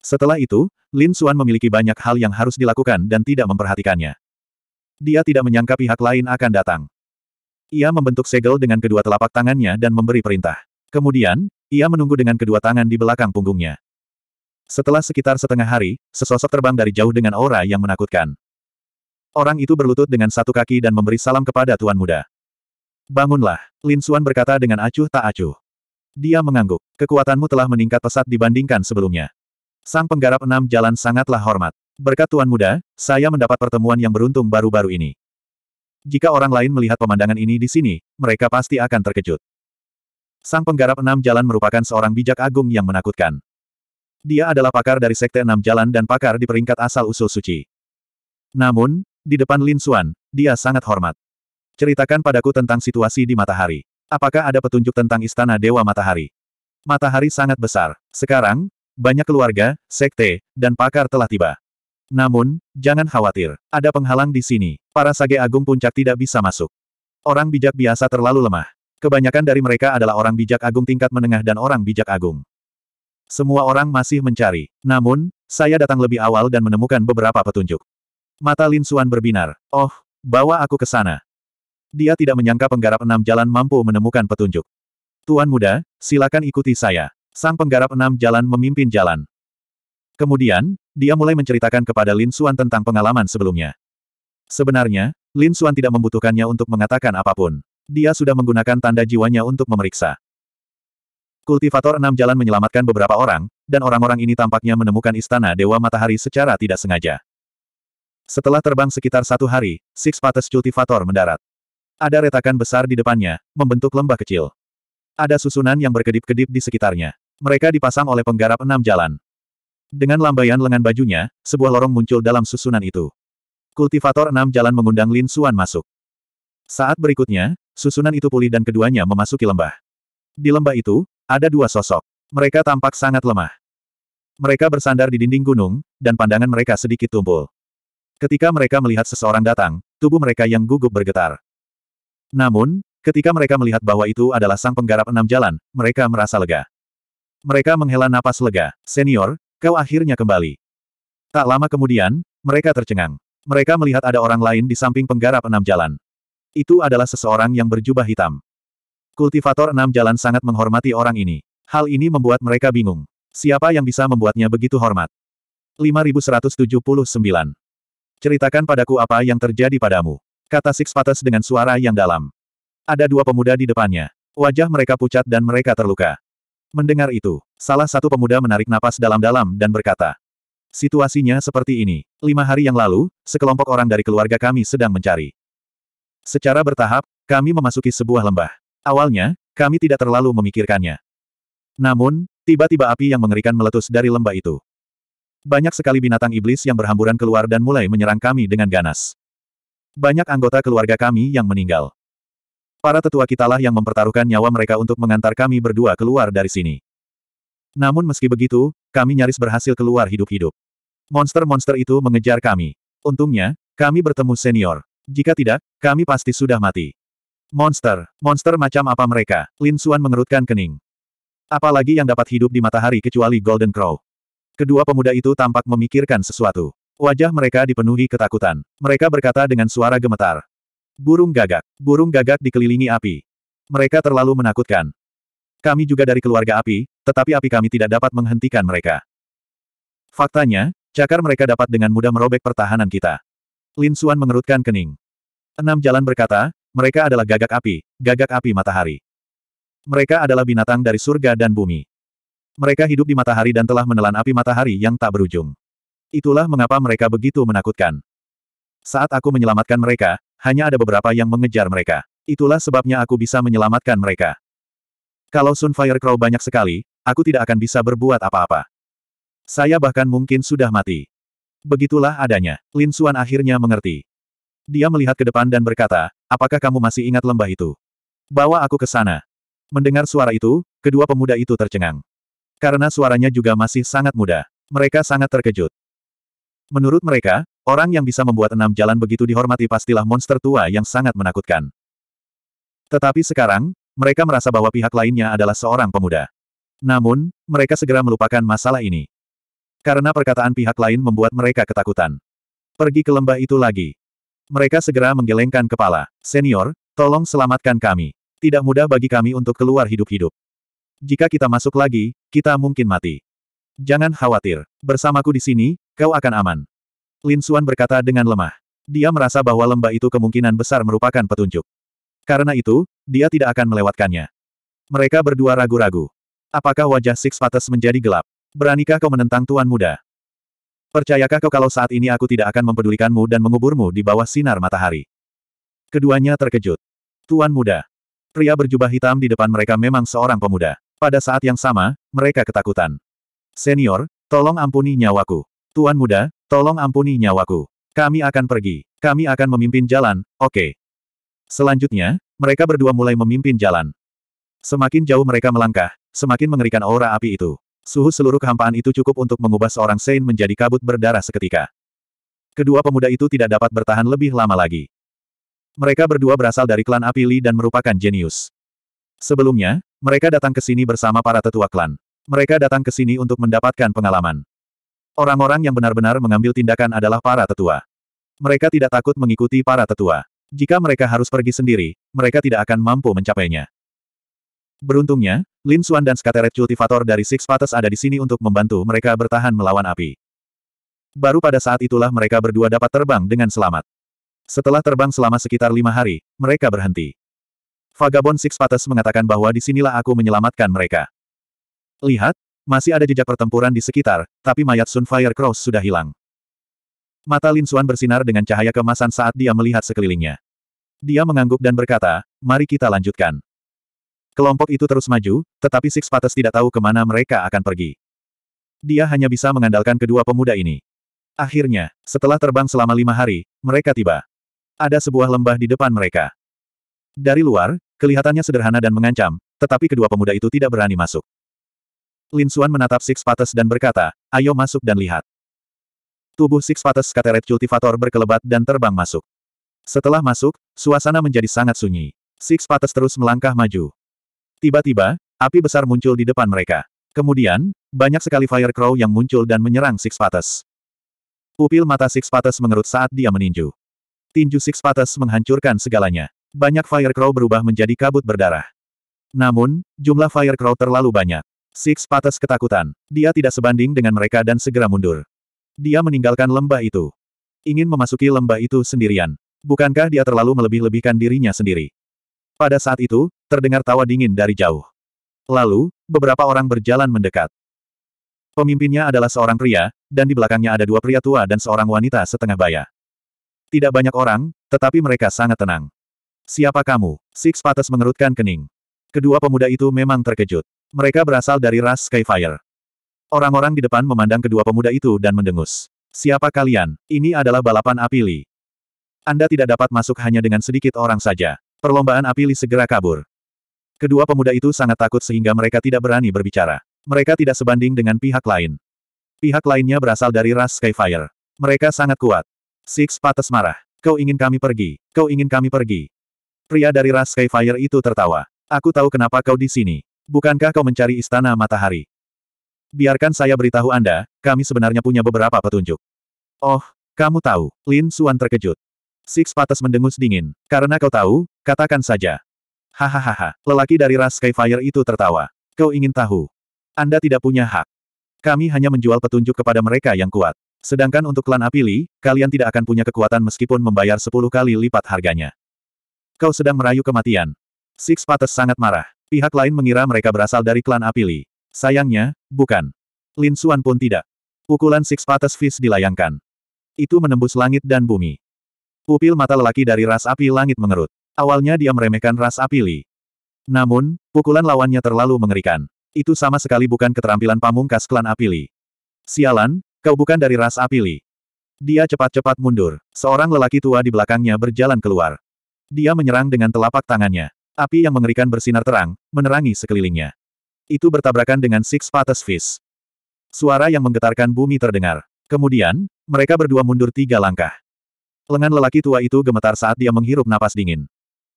Setelah itu, Lin Suan memiliki banyak hal yang harus dilakukan dan tidak memperhatikannya. Dia tidak menyangka pihak lain akan datang. Ia membentuk segel dengan kedua telapak tangannya dan memberi perintah. Kemudian, ia menunggu dengan kedua tangan di belakang punggungnya. Setelah sekitar setengah hari, sesosok terbang dari jauh dengan aura yang menakutkan. Orang itu berlutut dengan satu kaki dan memberi salam kepada Tuan Muda. Bangunlah, Lin Xuan berkata dengan acuh tak acuh. Dia mengangguk, kekuatanmu telah meningkat pesat dibandingkan sebelumnya. Sang penggarap enam jalan sangatlah hormat. Berkat Tuan Muda, saya mendapat pertemuan yang beruntung baru-baru ini. Jika orang lain melihat pemandangan ini di sini, mereka pasti akan terkejut. Sang penggarap enam jalan merupakan seorang bijak agung yang menakutkan. Dia adalah pakar dari Sekte Enam Jalan dan pakar di peringkat asal-usul suci. Namun, di depan Lin Xuan, dia sangat hormat. Ceritakan padaku tentang situasi di matahari. Apakah ada petunjuk tentang Istana Dewa Matahari? Matahari sangat besar. Sekarang, banyak keluarga, sekte, dan pakar telah tiba. Namun, jangan khawatir. Ada penghalang di sini. Para sage agung puncak tidak bisa masuk. Orang bijak biasa terlalu lemah. Kebanyakan dari mereka adalah orang bijak agung tingkat menengah dan orang bijak agung. Semua orang masih mencari. Namun, saya datang lebih awal dan menemukan beberapa petunjuk. Mata Lin Suan berbinar. Oh, bawa aku ke sana. Dia tidak menyangka penggarap enam jalan mampu menemukan petunjuk. Tuan muda, silakan ikuti saya. Sang penggarap enam jalan memimpin jalan. Kemudian, dia mulai menceritakan kepada Lin Suan tentang pengalaman sebelumnya. Sebenarnya, Lin Suan tidak membutuhkannya untuk mengatakan apapun. Dia sudah menggunakan tanda jiwanya untuk memeriksa. Kultivator enam jalan menyelamatkan beberapa orang, dan orang-orang ini tampaknya menemukan istana Dewa Matahari secara tidak sengaja. Setelah terbang sekitar satu hari, Six Pates Kultivator mendarat. Ada retakan besar di depannya, membentuk lembah kecil. Ada susunan yang berkedip-kedip di sekitarnya. Mereka dipasang oleh penggarap enam jalan. Dengan lambaian lengan bajunya, sebuah lorong muncul dalam susunan itu. Kultivator enam jalan mengundang Lin Suan masuk. Saat berikutnya, susunan itu pulih dan keduanya memasuki lembah. Di lembah itu, ada dua sosok. Mereka tampak sangat lemah. Mereka bersandar di dinding gunung, dan pandangan mereka sedikit tumpul. Ketika mereka melihat seseorang datang, tubuh mereka yang gugup bergetar. Namun, ketika mereka melihat bahwa itu adalah sang penggarap enam jalan, mereka merasa lega. Mereka menghela napas lega, senior, kau akhirnya kembali. Tak lama kemudian, mereka tercengang. Mereka melihat ada orang lain di samping penggarap enam jalan. Itu adalah seseorang yang berjubah hitam. Kultivator enam jalan sangat menghormati orang ini. Hal ini membuat mereka bingung. Siapa yang bisa membuatnya begitu hormat? 5179. Ceritakan padaku apa yang terjadi padamu. Kata Six Patas dengan suara yang dalam. Ada dua pemuda di depannya. Wajah mereka pucat dan mereka terluka. Mendengar itu, salah satu pemuda menarik napas dalam-dalam dan berkata, Situasinya seperti ini. Lima hari yang lalu, sekelompok orang dari keluarga kami sedang mencari. Secara bertahap, kami memasuki sebuah lembah. Awalnya, kami tidak terlalu memikirkannya. Namun, tiba-tiba api yang mengerikan meletus dari lembah itu. Banyak sekali binatang iblis yang berhamburan keluar dan mulai menyerang kami dengan ganas. Banyak anggota keluarga kami yang meninggal. Para tetua kitalah yang mempertaruhkan nyawa mereka untuk mengantar kami berdua keluar dari sini. Namun meski begitu, kami nyaris berhasil keluar hidup-hidup. Monster-monster itu mengejar kami. Untungnya, kami bertemu senior. Jika tidak, kami pasti sudah mati. Monster, monster macam apa mereka? Lin Xuan mengerutkan kening. Apalagi yang dapat hidup di matahari kecuali Golden Crow. Kedua pemuda itu tampak memikirkan sesuatu. Wajah mereka dipenuhi ketakutan. Mereka berkata dengan suara gemetar. Burung gagak. Burung gagak dikelilingi api. Mereka terlalu menakutkan. Kami juga dari keluarga api, tetapi api kami tidak dapat menghentikan mereka. Faktanya, cakar mereka dapat dengan mudah merobek pertahanan kita. Lin Xuan mengerutkan kening. Enam jalan berkata, mereka adalah gagak api, gagak api matahari. Mereka adalah binatang dari surga dan bumi. Mereka hidup di matahari dan telah menelan api matahari yang tak berujung. Itulah mengapa mereka begitu menakutkan. Saat aku menyelamatkan mereka, hanya ada beberapa yang mengejar mereka. Itulah sebabnya aku bisa menyelamatkan mereka. Kalau Sunfire Crow banyak sekali, aku tidak akan bisa berbuat apa-apa. Saya bahkan mungkin sudah mati. Begitulah adanya. Lin Xuan akhirnya mengerti. Dia melihat ke depan dan berkata, apakah kamu masih ingat lembah itu? Bawa aku ke sana. Mendengar suara itu, kedua pemuda itu tercengang. Karena suaranya juga masih sangat muda. Mereka sangat terkejut. Menurut mereka, orang yang bisa membuat enam jalan begitu dihormati pastilah monster tua yang sangat menakutkan. Tetapi sekarang, mereka merasa bahwa pihak lainnya adalah seorang pemuda. Namun, mereka segera melupakan masalah ini. Karena perkataan pihak lain membuat mereka ketakutan. Pergi ke lembah itu lagi. Mereka segera menggelengkan kepala. Senior, tolong selamatkan kami. Tidak mudah bagi kami untuk keluar hidup-hidup. Jika kita masuk lagi, kita mungkin mati. Jangan khawatir. Bersamaku di sini, kau akan aman. Lin Xuan berkata dengan lemah. Dia merasa bahwa lembah itu kemungkinan besar merupakan petunjuk. Karena itu, dia tidak akan melewatkannya. Mereka berdua ragu-ragu. Apakah wajah Six Pates menjadi gelap? Beranikah kau menentang Tuan Muda? Percayakah kau kalau saat ini aku tidak akan mempedulikanmu dan menguburmu di bawah sinar matahari? Keduanya terkejut. Tuan muda. Pria berjubah hitam di depan mereka memang seorang pemuda. Pada saat yang sama, mereka ketakutan. Senior, tolong ampuni nyawaku. Tuan muda, tolong ampuni nyawaku. Kami akan pergi. Kami akan memimpin jalan, oke. Okay. Selanjutnya, mereka berdua mulai memimpin jalan. Semakin jauh mereka melangkah, semakin mengerikan aura api itu. Suhu seluruh kehampaan itu cukup untuk mengubah seorang Sein menjadi kabut berdarah seketika. Kedua pemuda itu tidak dapat bertahan lebih lama lagi. Mereka berdua berasal dari klan Apili dan merupakan jenius. Sebelumnya, mereka datang ke sini bersama para tetua klan. Mereka datang ke sini untuk mendapatkan pengalaman. Orang-orang yang benar-benar mengambil tindakan adalah para tetua. Mereka tidak takut mengikuti para tetua. Jika mereka harus pergi sendiri, mereka tidak akan mampu mencapainya. Beruntungnya, Lin Xuan dan Skateret Cultivator dari Six Pates ada di sini untuk membantu mereka bertahan melawan api. Baru pada saat itulah mereka berdua dapat terbang dengan selamat. Setelah terbang selama sekitar lima hari, mereka berhenti. Vagabond Six Pates mengatakan bahwa disinilah aku menyelamatkan mereka. Lihat, masih ada jejak pertempuran di sekitar, tapi mayat Sunfire Cross sudah hilang. Mata Lin Xuan bersinar dengan cahaya kemasan saat dia melihat sekelilingnya. Dia mengangguk dan berkata, mari kita lanjutkan. Kelompok itu terus maju, tetapi Six Pates tidak tahu kemana mereka akan pergi. Dia hanya bisa mengandalkan kedua pemuda ini. Akhirnya, setelah terbang selama lima hari, mereka tiba. Ada sebuah lembah di depan mereka. Dari luar, kelihatannya sederhana dan mengancam, tetapi kedua pemuda itu tidak berani masuk. Lin Xuan menatap Six Pates dan berkata, ayo masuk dan lihat. Tubuh Six Pates Kateret Cultivator berkelebat dan terbang masuk. Setelah masuk, suasana menjadi sangat sunyi. Six Pates terus melangkah maju. Tiba-tiba, api besar muncul di depan mereka. Kemudian, banyak sekali Fire Crow yang muncul dan menyerang Six Patas. Pupil mata Six Patas mengerut saat dia meninju. Tinju Six Patas menghancurkan segalanya. Banyak Fire Crow berubah menjadi kabut berdarah. Namun, jumlah Fire Crow terlalu banyak. Six Patas ketakutan. Dia tidak sebanding dengan mereka dan segera mundur. Dia meninggalkan lembah itu. Ingin memasuki lembah itu sendirian. Bukankah dia terlalu melebih-lebihkan dirinya sendiri? Pada saat itu, terdengar tawa dingin dari jauh. Lalu, beberapa orang berjalan mendekat. Pemimpinnya adalah seorang pria, dan di belakangnya ada dua pria tua dan seorang wanita setengah baya. Tidak banyak orang, tetapi mereka sangat tenang. Siapa kamu? Six Pates mengerutkan kening. Kedua pemuda itu memang terkejut. Mereka berasal dari ras Skyfire. Orang-orang di depan memandang kedua pemuda itu dan mendengus. Siapa kalian? Ini adalah balapan apili. Anda tidak dapat masuk hanya dengan sedikit orang saja. Perlombaan apili segera kabur. Kedua pemuda itu sangat takut sehingga mereka tidak berani berbicara. Mereka tidak sebanding dengan pihak lain. Pihak lainnya berasal dari ras Skyfire. Mereka sangat kuat. Six Pates marah. Kau ingin kami pergi. Kau ingin kami pergi. Pria dari ras Skyfire itu tertawa. Aku tahu kenapa kau di sini. Bukankah kau mencari istana matahari? Biarkan saya beritahu Anda, kami sebenarnya punya beberapa petunjuk. Oh, kamu tahu, Lin Suan terkejut. Six Pates mendengus dingin. Karena kau tahu, katakan saja. Hahaha, lelaki dari ras Skyfire itu tertawa. Kau ingin tahu? Anda tidak punya hak. Kami hanya menjual petunjuk kepada mereka yang kuat. Sedangkan untuk klan Apili, kalian tidak akan punya kekuatan meskipun membayar sepuluh kali lipat harganya. Kau sedang merayu kematian. Six Pates sangat marah. Pihak lain mengira mereka berasal dari klan Apili. Sayangnya, bukan. Lin Suan pun tidak. Pukulan Six Pates Fish dilayangkan. Itu menembus langit dan bumi. Pupil mata lelaki dari ras api langit mengerut. Awalnya dia meremehkan ras Apili. Namun, pukulan lawannya terlalu mengerikan. Itu sama sekali bukan keterampilan pamungkas klan Apili. Sialan, kau bukan dari ras Apili. Dia cepat-cepat mundur. Seorang lelaki tua di belakangnya berjalan keluar. Dia menyerang dengan telapak tangannya. Api yang mengerikan bersinar terang, menerangi sekelilingnya. Itu bertabrakan dengan Six Pates Fish. Suara yang menggetarkan bumi terdengar. Kemudian, mereka berdua mundur tiga langkah. Lengan lelaki tua itu gemetar saat dia menghirup napas dingin.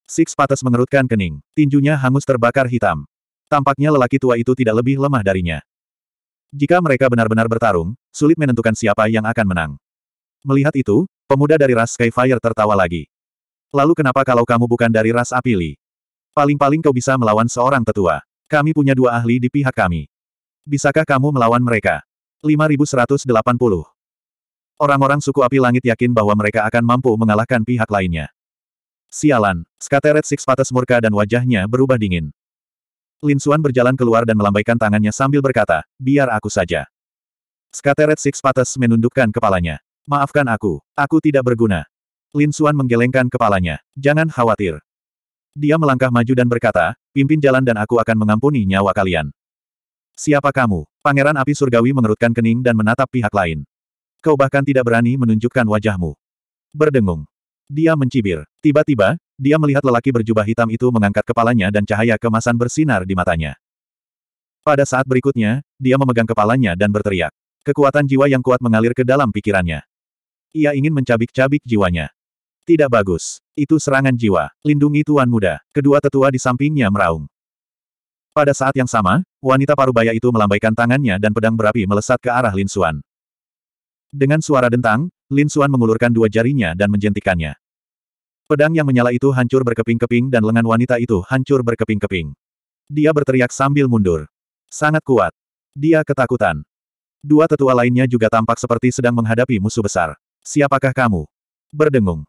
Six Pates mengerutkan kening. Tinjunya hangus terbakar hitam. Tampaknya lelaki tua itu tidak lebih lemah darinya. Jika mereka benar-benar bertarung, sulit menentukan siapa yang akan menang. Melihat itu, pemuda dari ras Skyfire tertawa lagi. Lalu kenapa kalau kamu bukan dari ras Apili? Paling-paling kau bisa melawan seorang tetua. Kami punya dua ahli di pihak kami. Bisakah kamu melawan mereka? 5180. Orang-orang suku api langit yakin bahwa mereka akan mampu mengalahkan pihak lainnya. Sialan, Skateret Six patas murka dan wajahnya berubah dingin. Lin Xuan berjalan keluar dan melambaikan tangannya sambil berkata, biar aku saja. Skateret Six patas menundukkan kepalanya. Maafkan aku, aku tidak berguna. Lin Xuan menggelengkan kepalanya, jangan khawatir. Dia melangkah maju dan berkata, pimpin jalan dan aku akan mengampuni nyawa kalian. Siapa kamu? Pangeran api surgawi mengerutkan kening dan menatap pihak lain. Kau bahkan tidak berani menunjukkan wajahmu. Berdengung, dia mencibir. Tiba-tiba, dia melihat lelaki berjubah hitam itu mengangkat kepalanya dan cahaya kemasan bersinar di matanya. Pada saat berikutnya, dia memegang kepalanya dan berteriak. Kekuatan jiwa yang kuat mengalir ke dalam pikirannya. Ia ingin mencabik-cabik jiwanya. Tidak bagus. Itu serangan jiwa. Lindungi Tuan Muda. Kedua tetua di sampingnya meraung. Pada saat yang sama, wanita parubaya itu melambaikan tangannya dan pedang berapi melesat ke arah Lin Xuan. Dengan suara dentang, Lin Suan mengulurkan dua jarinya dan menjentikannya. Pedang yang menyala itu hancur berkeping-keping dan lengan wanita itu hancur berkeping-keping. Dia berteriak sambil mundur. Sangat kuat. Dia ketakutan. Dua tetua lainnya juga tampak seperti sedang menghadapi musuh besar. Siapakah kamu? Berdengung.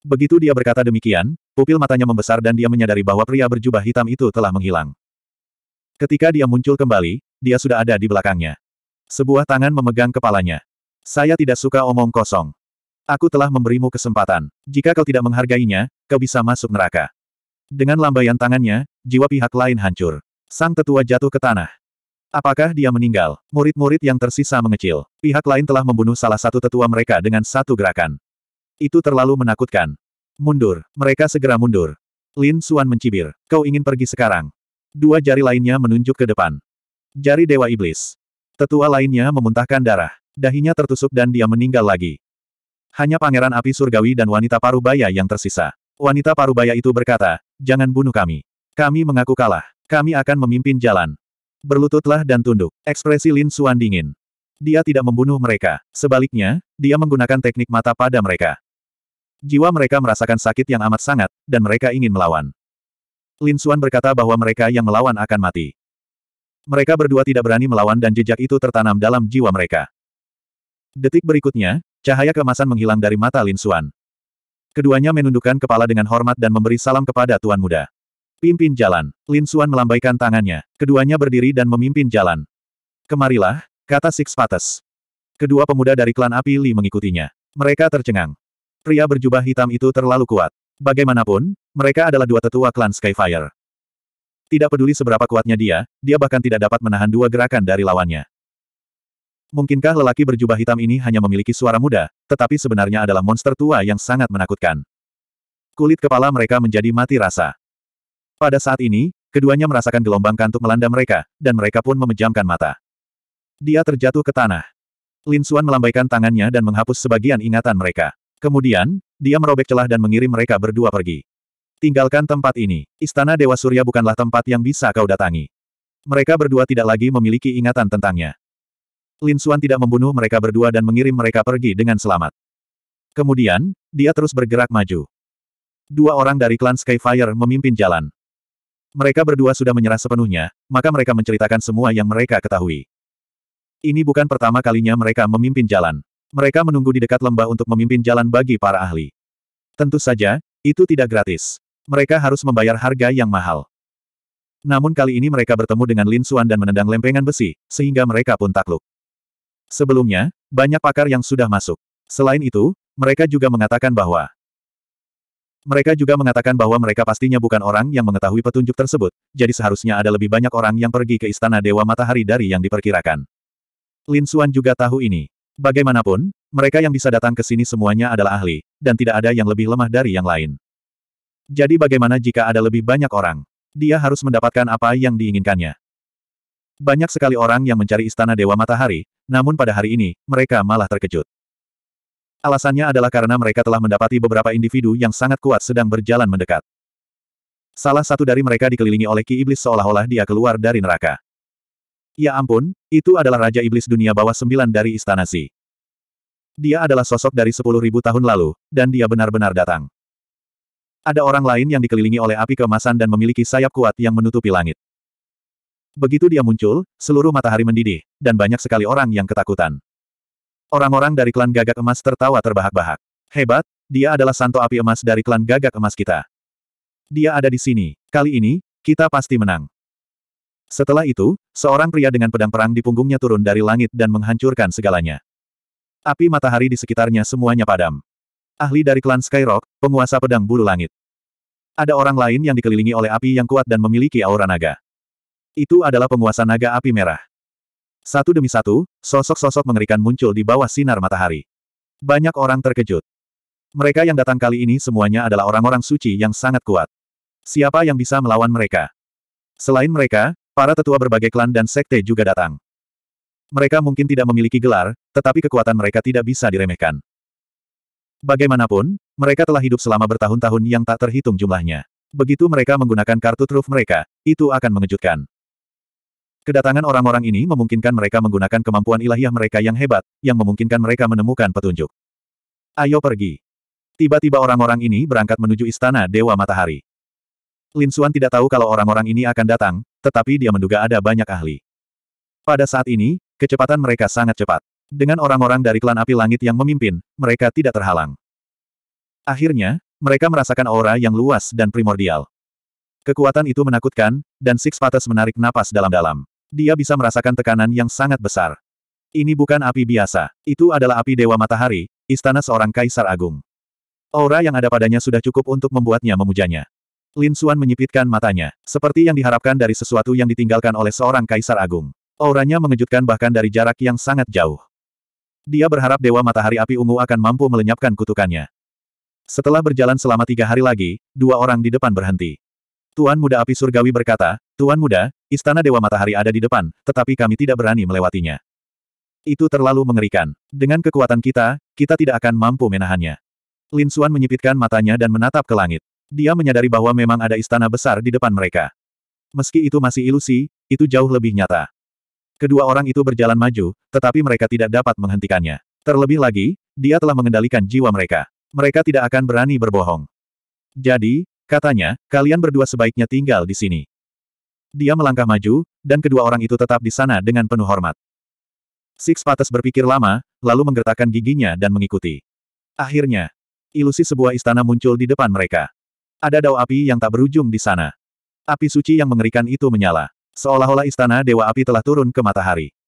Begitu dia berkata demikian, pupil matanya membesar dan dia menyadari bahwa pria berjubah hitam itu telah menghilang. Ketika dia muncul kembali, dia sudah ada di belakangnya. Sebuah tangan memegang kepalanya. Saya tidak suka omong kosong. Aku telah memberimu kesempatan. Jika kau tidak menghargainya, kau bisa masuk neraka. Dengan lambaian tangannya, jiwa pihak lain hancur. Sang tetua jatuh ke tanah. Apakah dia meninggal? Murid-murid yang tersisa mengecil. Pihak lain telah membunuh salah satu tetua mereka dengan satu gerakan. Itu terlalu menakutkan. Mundur. Mereka segera mundur. Lin Suan mencibir. Kau ingin pergi sekarang. Dua jari lainnya menunjuk ke depan. Jari Dewa Iblis. Tetua lainnya memuntahkan darah. Dahinya tertusuk dan dia meninggal lagi. Hanya pangeran api surgawi dan wanita parubaya yang tersisa. Wanita parubaya itu berkata, jangan bunuh kami. Kami mengaku kalah. Kami akan memimpin jalan. Berlututlah dan tunduk. Ekspresi Lin Suan dingin. Dia tidak membunuh mereka. Sebaliknya, dia menggunakan teknik mata pada mereka. Jiwa mereka merasakan sakit yang amat sangat, dan mereka ingin melawan. Lin Xuan berkata bahwa mereka yang melawan akan mati. Mereka berdua tidak berani melawan dan jejak itu tertanam dalam jiwa mereka. Detik berikutnya, cahaya kemasan menghilang dari mata Lin Xuan. Keduanya menundukkan kepala dengan hormat dan memberi salam kepada Tuan Muda. Pimpin jalan. Lin Xuan melambaikan tangannya. Keduanya berdiri dan memimpin jalan. Kemarilah, kata Six Pates. Kedua pemuda dari klan api Li mengikutinya. Mereka tercengang. Pria berjubah hitam itu terlalu kuat. Bagaimanapun, mereka adalah dua tetua klan Skyfire. Tidak peduli seberapa kuatnya dia, dia bahkan tidak dapat menahan dua gerakan dari lawannya. Mungkinkah lelaki berjubah hitam ini hanya memiliki suara muda, tetapi sebenarnya adalah monster tua yang sangat menakutkan. Kulit kepala mereka menjadi mati rasa. Pada saat ini, keduanya merasakan gelombang kantuk melanda mereka, dan mereka pun memejamkan mata. Dia terjatuh ke tanah. Lin Xuan melambaikan tangannya dan menghapus sebagian ingatan mereka. Kemudian, dia merobek celah dan mengirim mereka berdua pergi. Tinggalkan tempat ini. Istana Dewa Surya bukanlah tempat yang bisa kau datangi. Mereka berdua tidak lagi memiliki ingatan tentangnya. Lin Xuan tidak membunuh mereka berdua dan mengirim mereka pergi dengan selamat. Kemudian, dia terus bergerak maju. Dua orang dari klan Skyfire memimpin jalan. Mereka berdua sudah menyerah sepenuhnya, maka mereka menceritakan semua yang mereka ketahui. Ini bukan pertama kalinya mereka memimpin jalan. Mereka menunggu di dekat lembah untuk memimpin jalan bagi para ahli. Tentu saja, itu tidak gratis. Mereka harus membayar harga yang mahal. Namun kali ini mereka bertemu dengan Lin Xuan dan menendang lempengan besi, sehingga mereka pun takluk. Sebelumnya, banyak pakar yang sudah masuk. Selain itu, mereka juga mengatakan bahwa mereka juga mengatakan bahwa mereka pastinya bukan orang yang mengetahui petunjuk tersebut, jadi seharusnya ada lebih banyak orang yang pergi ke Istana Dewa Matahari dari yang diperkirakan. Lin Xuan juga tahu ini. Bagaimanapun, mereka yang bisa datang ke sini semuanya adalah ahli, dan tidak ada yang lebih lemah dari yang lain. Jadi bagaimana jika ada lebih banyak orang? Dia harus mendapatkan apa yang diinginkannya. Banyak sekali orang yang mencari istana Dewa Matahari, namun pada hari ini, mereka malah terkejut. Alasannya adalah karena mereka telah mendapati beberapa individu yang sangat kuat sedang berjalan mendekat. Salah satu dari mereka dikelilingi oleh Ki Iblis seolah-olah dia keluar dari neraka. Ya ampun, itu adalah Raja Iblis dunia bawah sembilan dari Istana Si. Dia adalah sosok dari sepuluh ribu tahun lalu, dan dia benar-benar datang. Ada orang lain yang dikelilingi oleh api kemasan dan memiliki sayap kuat yang menutupi langit. Begitu dia muncul, seluruh matahari mendidih, dan banyak sekali orang yang ketakutan. Orang-orang dari klan gagak emas tertawa terbahak-bahak. Hebat, dia adalah santo api emas dari klan gagak emas kita. Dia ada di sini. Kali ini, kita pasti menang. Setelah itu, seorang pria dengan pedang perang di punggungnya turun dari langit dan menghancurkan segalanya. Api matahari di sekitarnya semuanya padam. Ahli dari klan Skyrock, penguasa pedang bulu langit. Ada orang lain yang dikelilingi oleh api yang kuat dan memiliki aura naga. Itu adalah penguasa naga api merah. Satu demi satu, sosok-sosok mengerikan muncul di bawah sinar matahari. Banyak orang terkejut. Mereka yang datang kali ini semuanya adalah orang-orang suci yang sangat kuat. Siapa yang bisa melawan mereka? Selain mereka, para tetua berbagai klan dan sekte juga datang. Mereka mungkin tidak memiliki gelar, tetapi kekuatan mereka tidak bisa diremehkan. Bagaimanapun, mereka telah hidup selama bertahun-tahun yang tak terhitung jumlahnya. Begitu mereka menggunakan kartu truf mereka, itu akan mengejutkan. Kedatangan orang-orang ini memungkinkan mereka menggunakan kemampuan ilahiyah mereka yang hebat, yang memungkinkan mereka menemukan petunjuk. Ayo pergi. Tiba-tiba orang-orang ini berangkat menuju istana Dewa Matahari. Lin Xuan tidak tahu kalau orang-orang ini akan datang, tetapi dia menduga ada banyak ahli. Pada saat ini, kecepatan mereka sangat cepat. Dengan orang-orang dari klan api langit yang memimpin, mereka tidak terhalang. Akhirnya, mereka merasakan aura yang luas dan primordial. Kekuatan itu menakutkan, dan Six Patas menarik napas dalam-dalam. Dia bisa merasakan tekanan yang sangat besar. Ini bukan api biasa. Itu adalah api Dewa Matahari, istana seorang kaisar agung. Aura yang ada padanya sudah cukup untuk membuatnya memujanya. Lin Xuan menyipitkan matanya, seperti yang diharapkan dari sesuatu yang ditinggalkan oleh seorang kaisar agung. Auranya mengejutkan bahkan dari jarak yang sangat jauh. Dia berharap Dewa Matahari Api Ungu akan mampu melenyapkan kutukannya. Setelah berjalan selama tiga hari lagi, dua orang di depan berhenti. Tuan Muda Api Surgawi berkata, Tuan Muda, Istana Dewa Matahari ada di depan, tetapi kami tidak berani melewatinya. Itu terlalu mengerikan. Dengan kekuatan kita, kita tidak akan mampu menahannya. Lin Suan menyipitkan matanya dan menatap ke langit. Dia menyadari bahwa memang ada istana besar di depan mereka. Meski itu masih ilusi, itu jauh lebih nyata. Kedua orang itu berjalan maju, tetapi mereka tidak dapat menghentikannya. Terlebih lagi, dia telah mengendalikan jiwa mereka. Mereka tidak akan berani berbohong. Jadi, Katanya, kalian berdua sebaiknya tinggal di sini. Dia melangkah maju, dan kedua orang itu tetap di sana dengan penuh hormat. Six Pates berpikir lama, lalu menggertakkan giginya dan mengikuti. Akhirnya, ilusi sebuah istana muncul di depan mereka. Ada dao api yang tak berujung di sana. Api suci yang mengerikan itu menyala. Seolah-olah istana Dewa Api telah turun ke matahari.